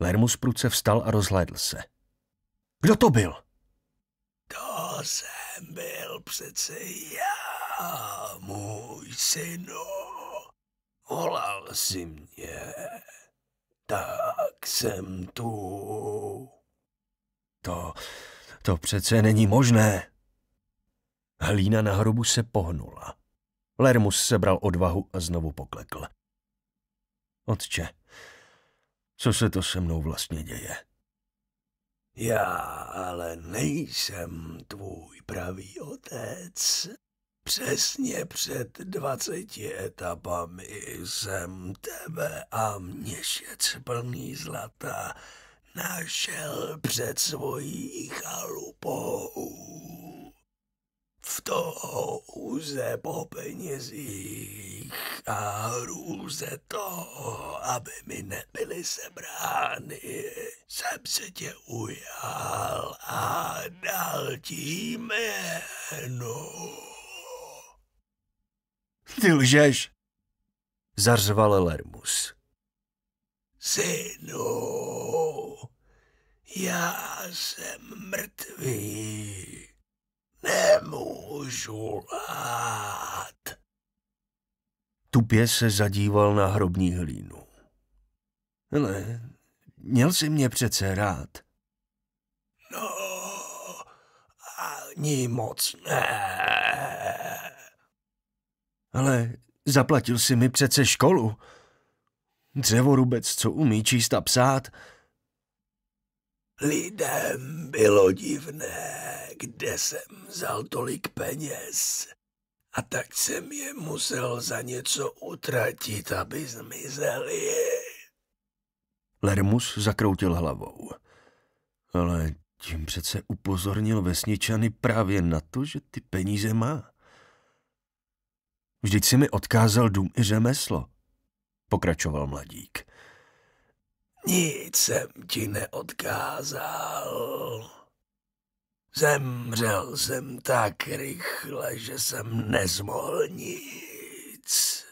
Lermus pruce vstal a rozhlédl se. Kdo to byl? To jsem byl přece já, můj synu. Volal si mě. Tak jsem tu. To, to přece není možné. Hlína na hrobu se pohnula. Lermus sebral odvahu a znovu poklekl. Otče, co se to se mnou vlastně děje? Já ale nejsem tvůj pravý otec. Přesně před dvaceti etapami jsem tebe a měšec plný zlata našel před svojí chalupou v touze po penězích a hrůze toho, aby mi nebyly sebrány, jsem se tě ujal a dal ti jméno. Ty lžeš, zařval Lermus. Synu, já jsem mrtvý. Nemůžu lát. Tupě se zadíval na hrobní hlínu. Ale měl jsi mě přece rád. No, ani moc ne. Ale zaplatil si mi přece školu. Dřevorubec, co umí číst a psát, Lidem bylo divné, kde jsem vzal tolik peněz. A tak jsem je musel za něco utratit, aby zmizeli. Lermus zakroutil hlavou. Ale tím přece upozornil vesničany právě na to, že ty peníze má. Vždyť si mi odkázal dům i řemeslo, pokračoval mladík. Nic jsem ti neodkázal. Zemřel jsem tak rychle, že jsem nezmohl nic.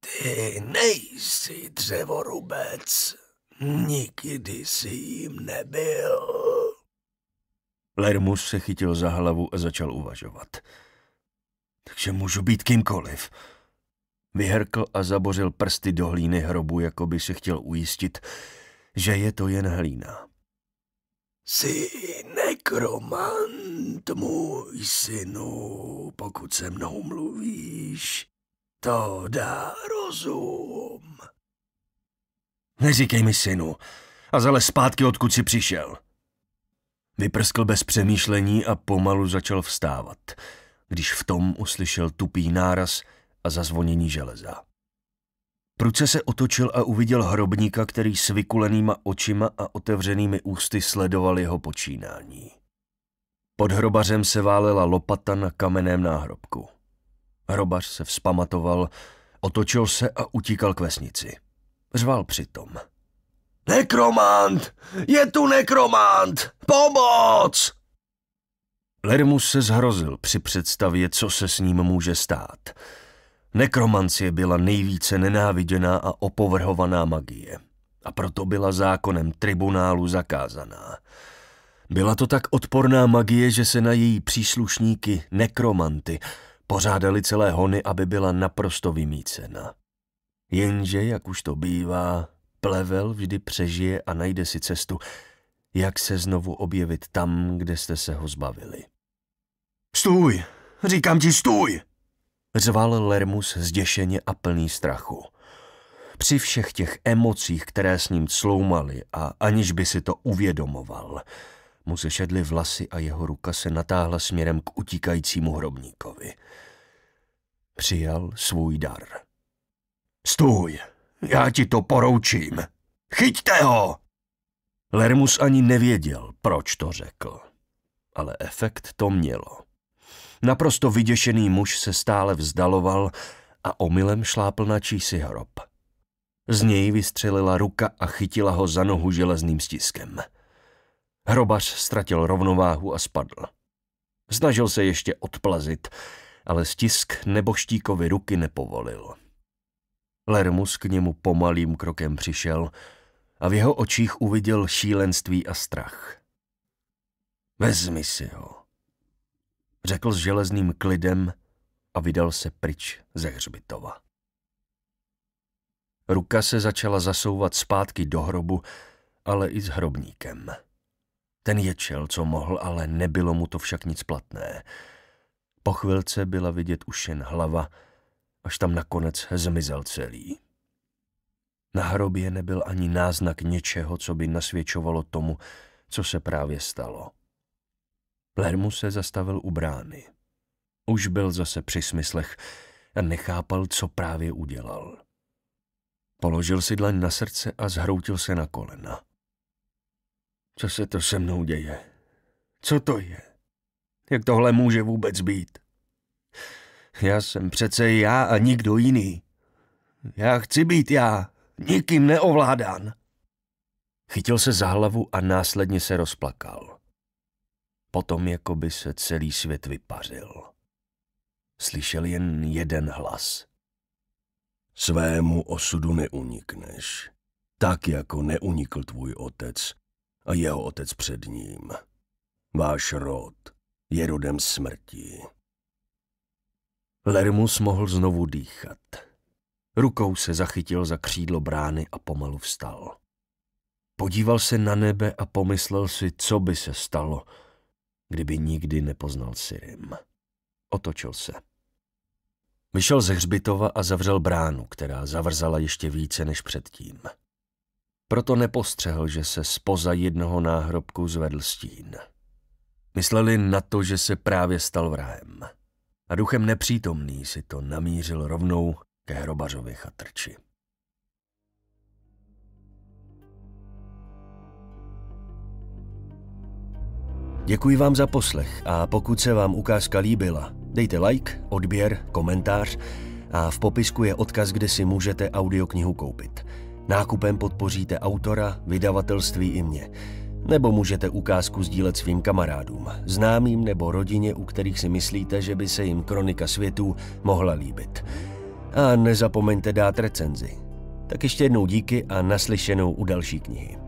Ty nejsi dřevorubec, nikdy si jim nebyl. Lermus se chytil za hlavu a začal uvažovat. Takže můžu být kýmkoliv. Vyhrkl a zabořil prsty do hlíny hrobu, jako by se chtěl ujistit, že je to jen hlína. Jsi nekromant, můj synu, pokud se mnou mluvíš. To dá rozum. Neříkej mi, synu, a zale zpátky, odkud si přišel. Vyprskl bez přemýšlení a pomalu začal vstávat, když v tom uslyšel tupý náraz – a zazvonění železa. Pruce se otočil a uviděl hrobníka, který s vykulenýma očima a otevřenými ústy sledoval jeho počínání. Pod hrobařem se válela lopata na kameném náhrobku. Hrobař se vzpamatoval, otočil se a utíkal k vesnici. Řval přitom. Nekromant! Je tu nekromant! Pomoc! Lermus se zhrozil při představě, co se s ním může stát – Nekromancie byla nejvíce nenáviděná a opovrhovaná magie a proto byla zákonem tribunálu zakázaná. Byla to tak odporná magie, že se na její příslušníky, nekromanty, pořádali celé hony, aby byla naprosto vymícena. Jenže, jak už to bývá, plevel vždy přežije a najde si cestu, jak se znovu objevit tam, kde jste se ho zbavili. Stůj! Říkám ti, stůj! řval Lermus zděšeně a plný strachu. Při všech těch emocích, které s ním cloumaly a aniž by si to uvědomoval, mu se šedly vlasy a jeho ruka se natáhla směrem k utíkajícímu hrobníkovi. Přijal svůj dar. Stůj! Já ti to poroučím! Chyťte ho! Lermus ani nevěděl, proč to řekl. Ale efekt to mělo. Naprosto vyděšený muž se stále vzdaloval a omylem šlápl na čísi hrob. Z něj vystřelila ruka a chytila ho za nohu železným stiskem. Hrobař ztratil rovnováhu a spadl. Snažil se ještě odplazit, ale stisk neboštíkovi ruky nepovolil. Lermus k němu pomalým krokem přišel a v jeho očích uviděl šílenství a strach. Vezmi si ho, řekl s železným klidem a vydal se pryč ze hřbitova. Ruka se začala zasouvat zpátky do hrobu, ale i s hrobníkem. Ten ječel, co mohl, ale nebylo mu to však nic platné. Po chvilce byla vidět už jen hlava, až tam nakonec zmizel celý. Na hrobě nebyl ani náznak něčeho, co by nasvědčovalo tomu, co se právě stalo. Lermu se zastavil u brány. Už byl zase při smyslech a nechápal, co právě udělal. Položil si dlaň na srdce a zhroutil se na kolena. Co se to se mnou děje? Co to je? Jak tohle může vůbec být? Já jsem přece já a nikdo jiný. Já chci být já, nikým neovládán. Chytil se za hlavu a následně se rozplakal. Potom jako by se celý svět vypařil. Slyšel jen jeden hlas. Svému osudu neunikneš, tak jako neunikl tvůj otec a jeho otec před ním. Váš rod je rodem smrti. Lermus mohl znovu dýchat. Rukou se zachytil za křídlo brány a pomalu vstal. Podíval se na nebe a pomyslel si, co by se stalo, kdyby nikdy nepoznal Sirim. Otočil se. Vyšel ze hřbitova a zavřel bránu, která zavrzala ještě více než předtím. Proto nepostřehl, že se spoza jednoho náhrobku zvedl stín. Mysleli na to, že se právě stal vrahem. A duchem nepřítomný si to namířil rovnou ke hrobařově chatrči. Děkuji vám za poslech a pokud se vám ukázka líbila, dejte like, odběr, komentář a v popisku je odkaz, kde si můžete audioknihu koupit. Nákupem podpoříte autora, vydavatelství i mě. Nebo můžete ukázku sdílet svým kamarádům, známým nebo rodině, u kterých si myslíte, že by se jim Kronika světů mohla líbit. A nezapomeňte dát recenzi. Tak ještě jednou díky a naslyšenou u další knihy.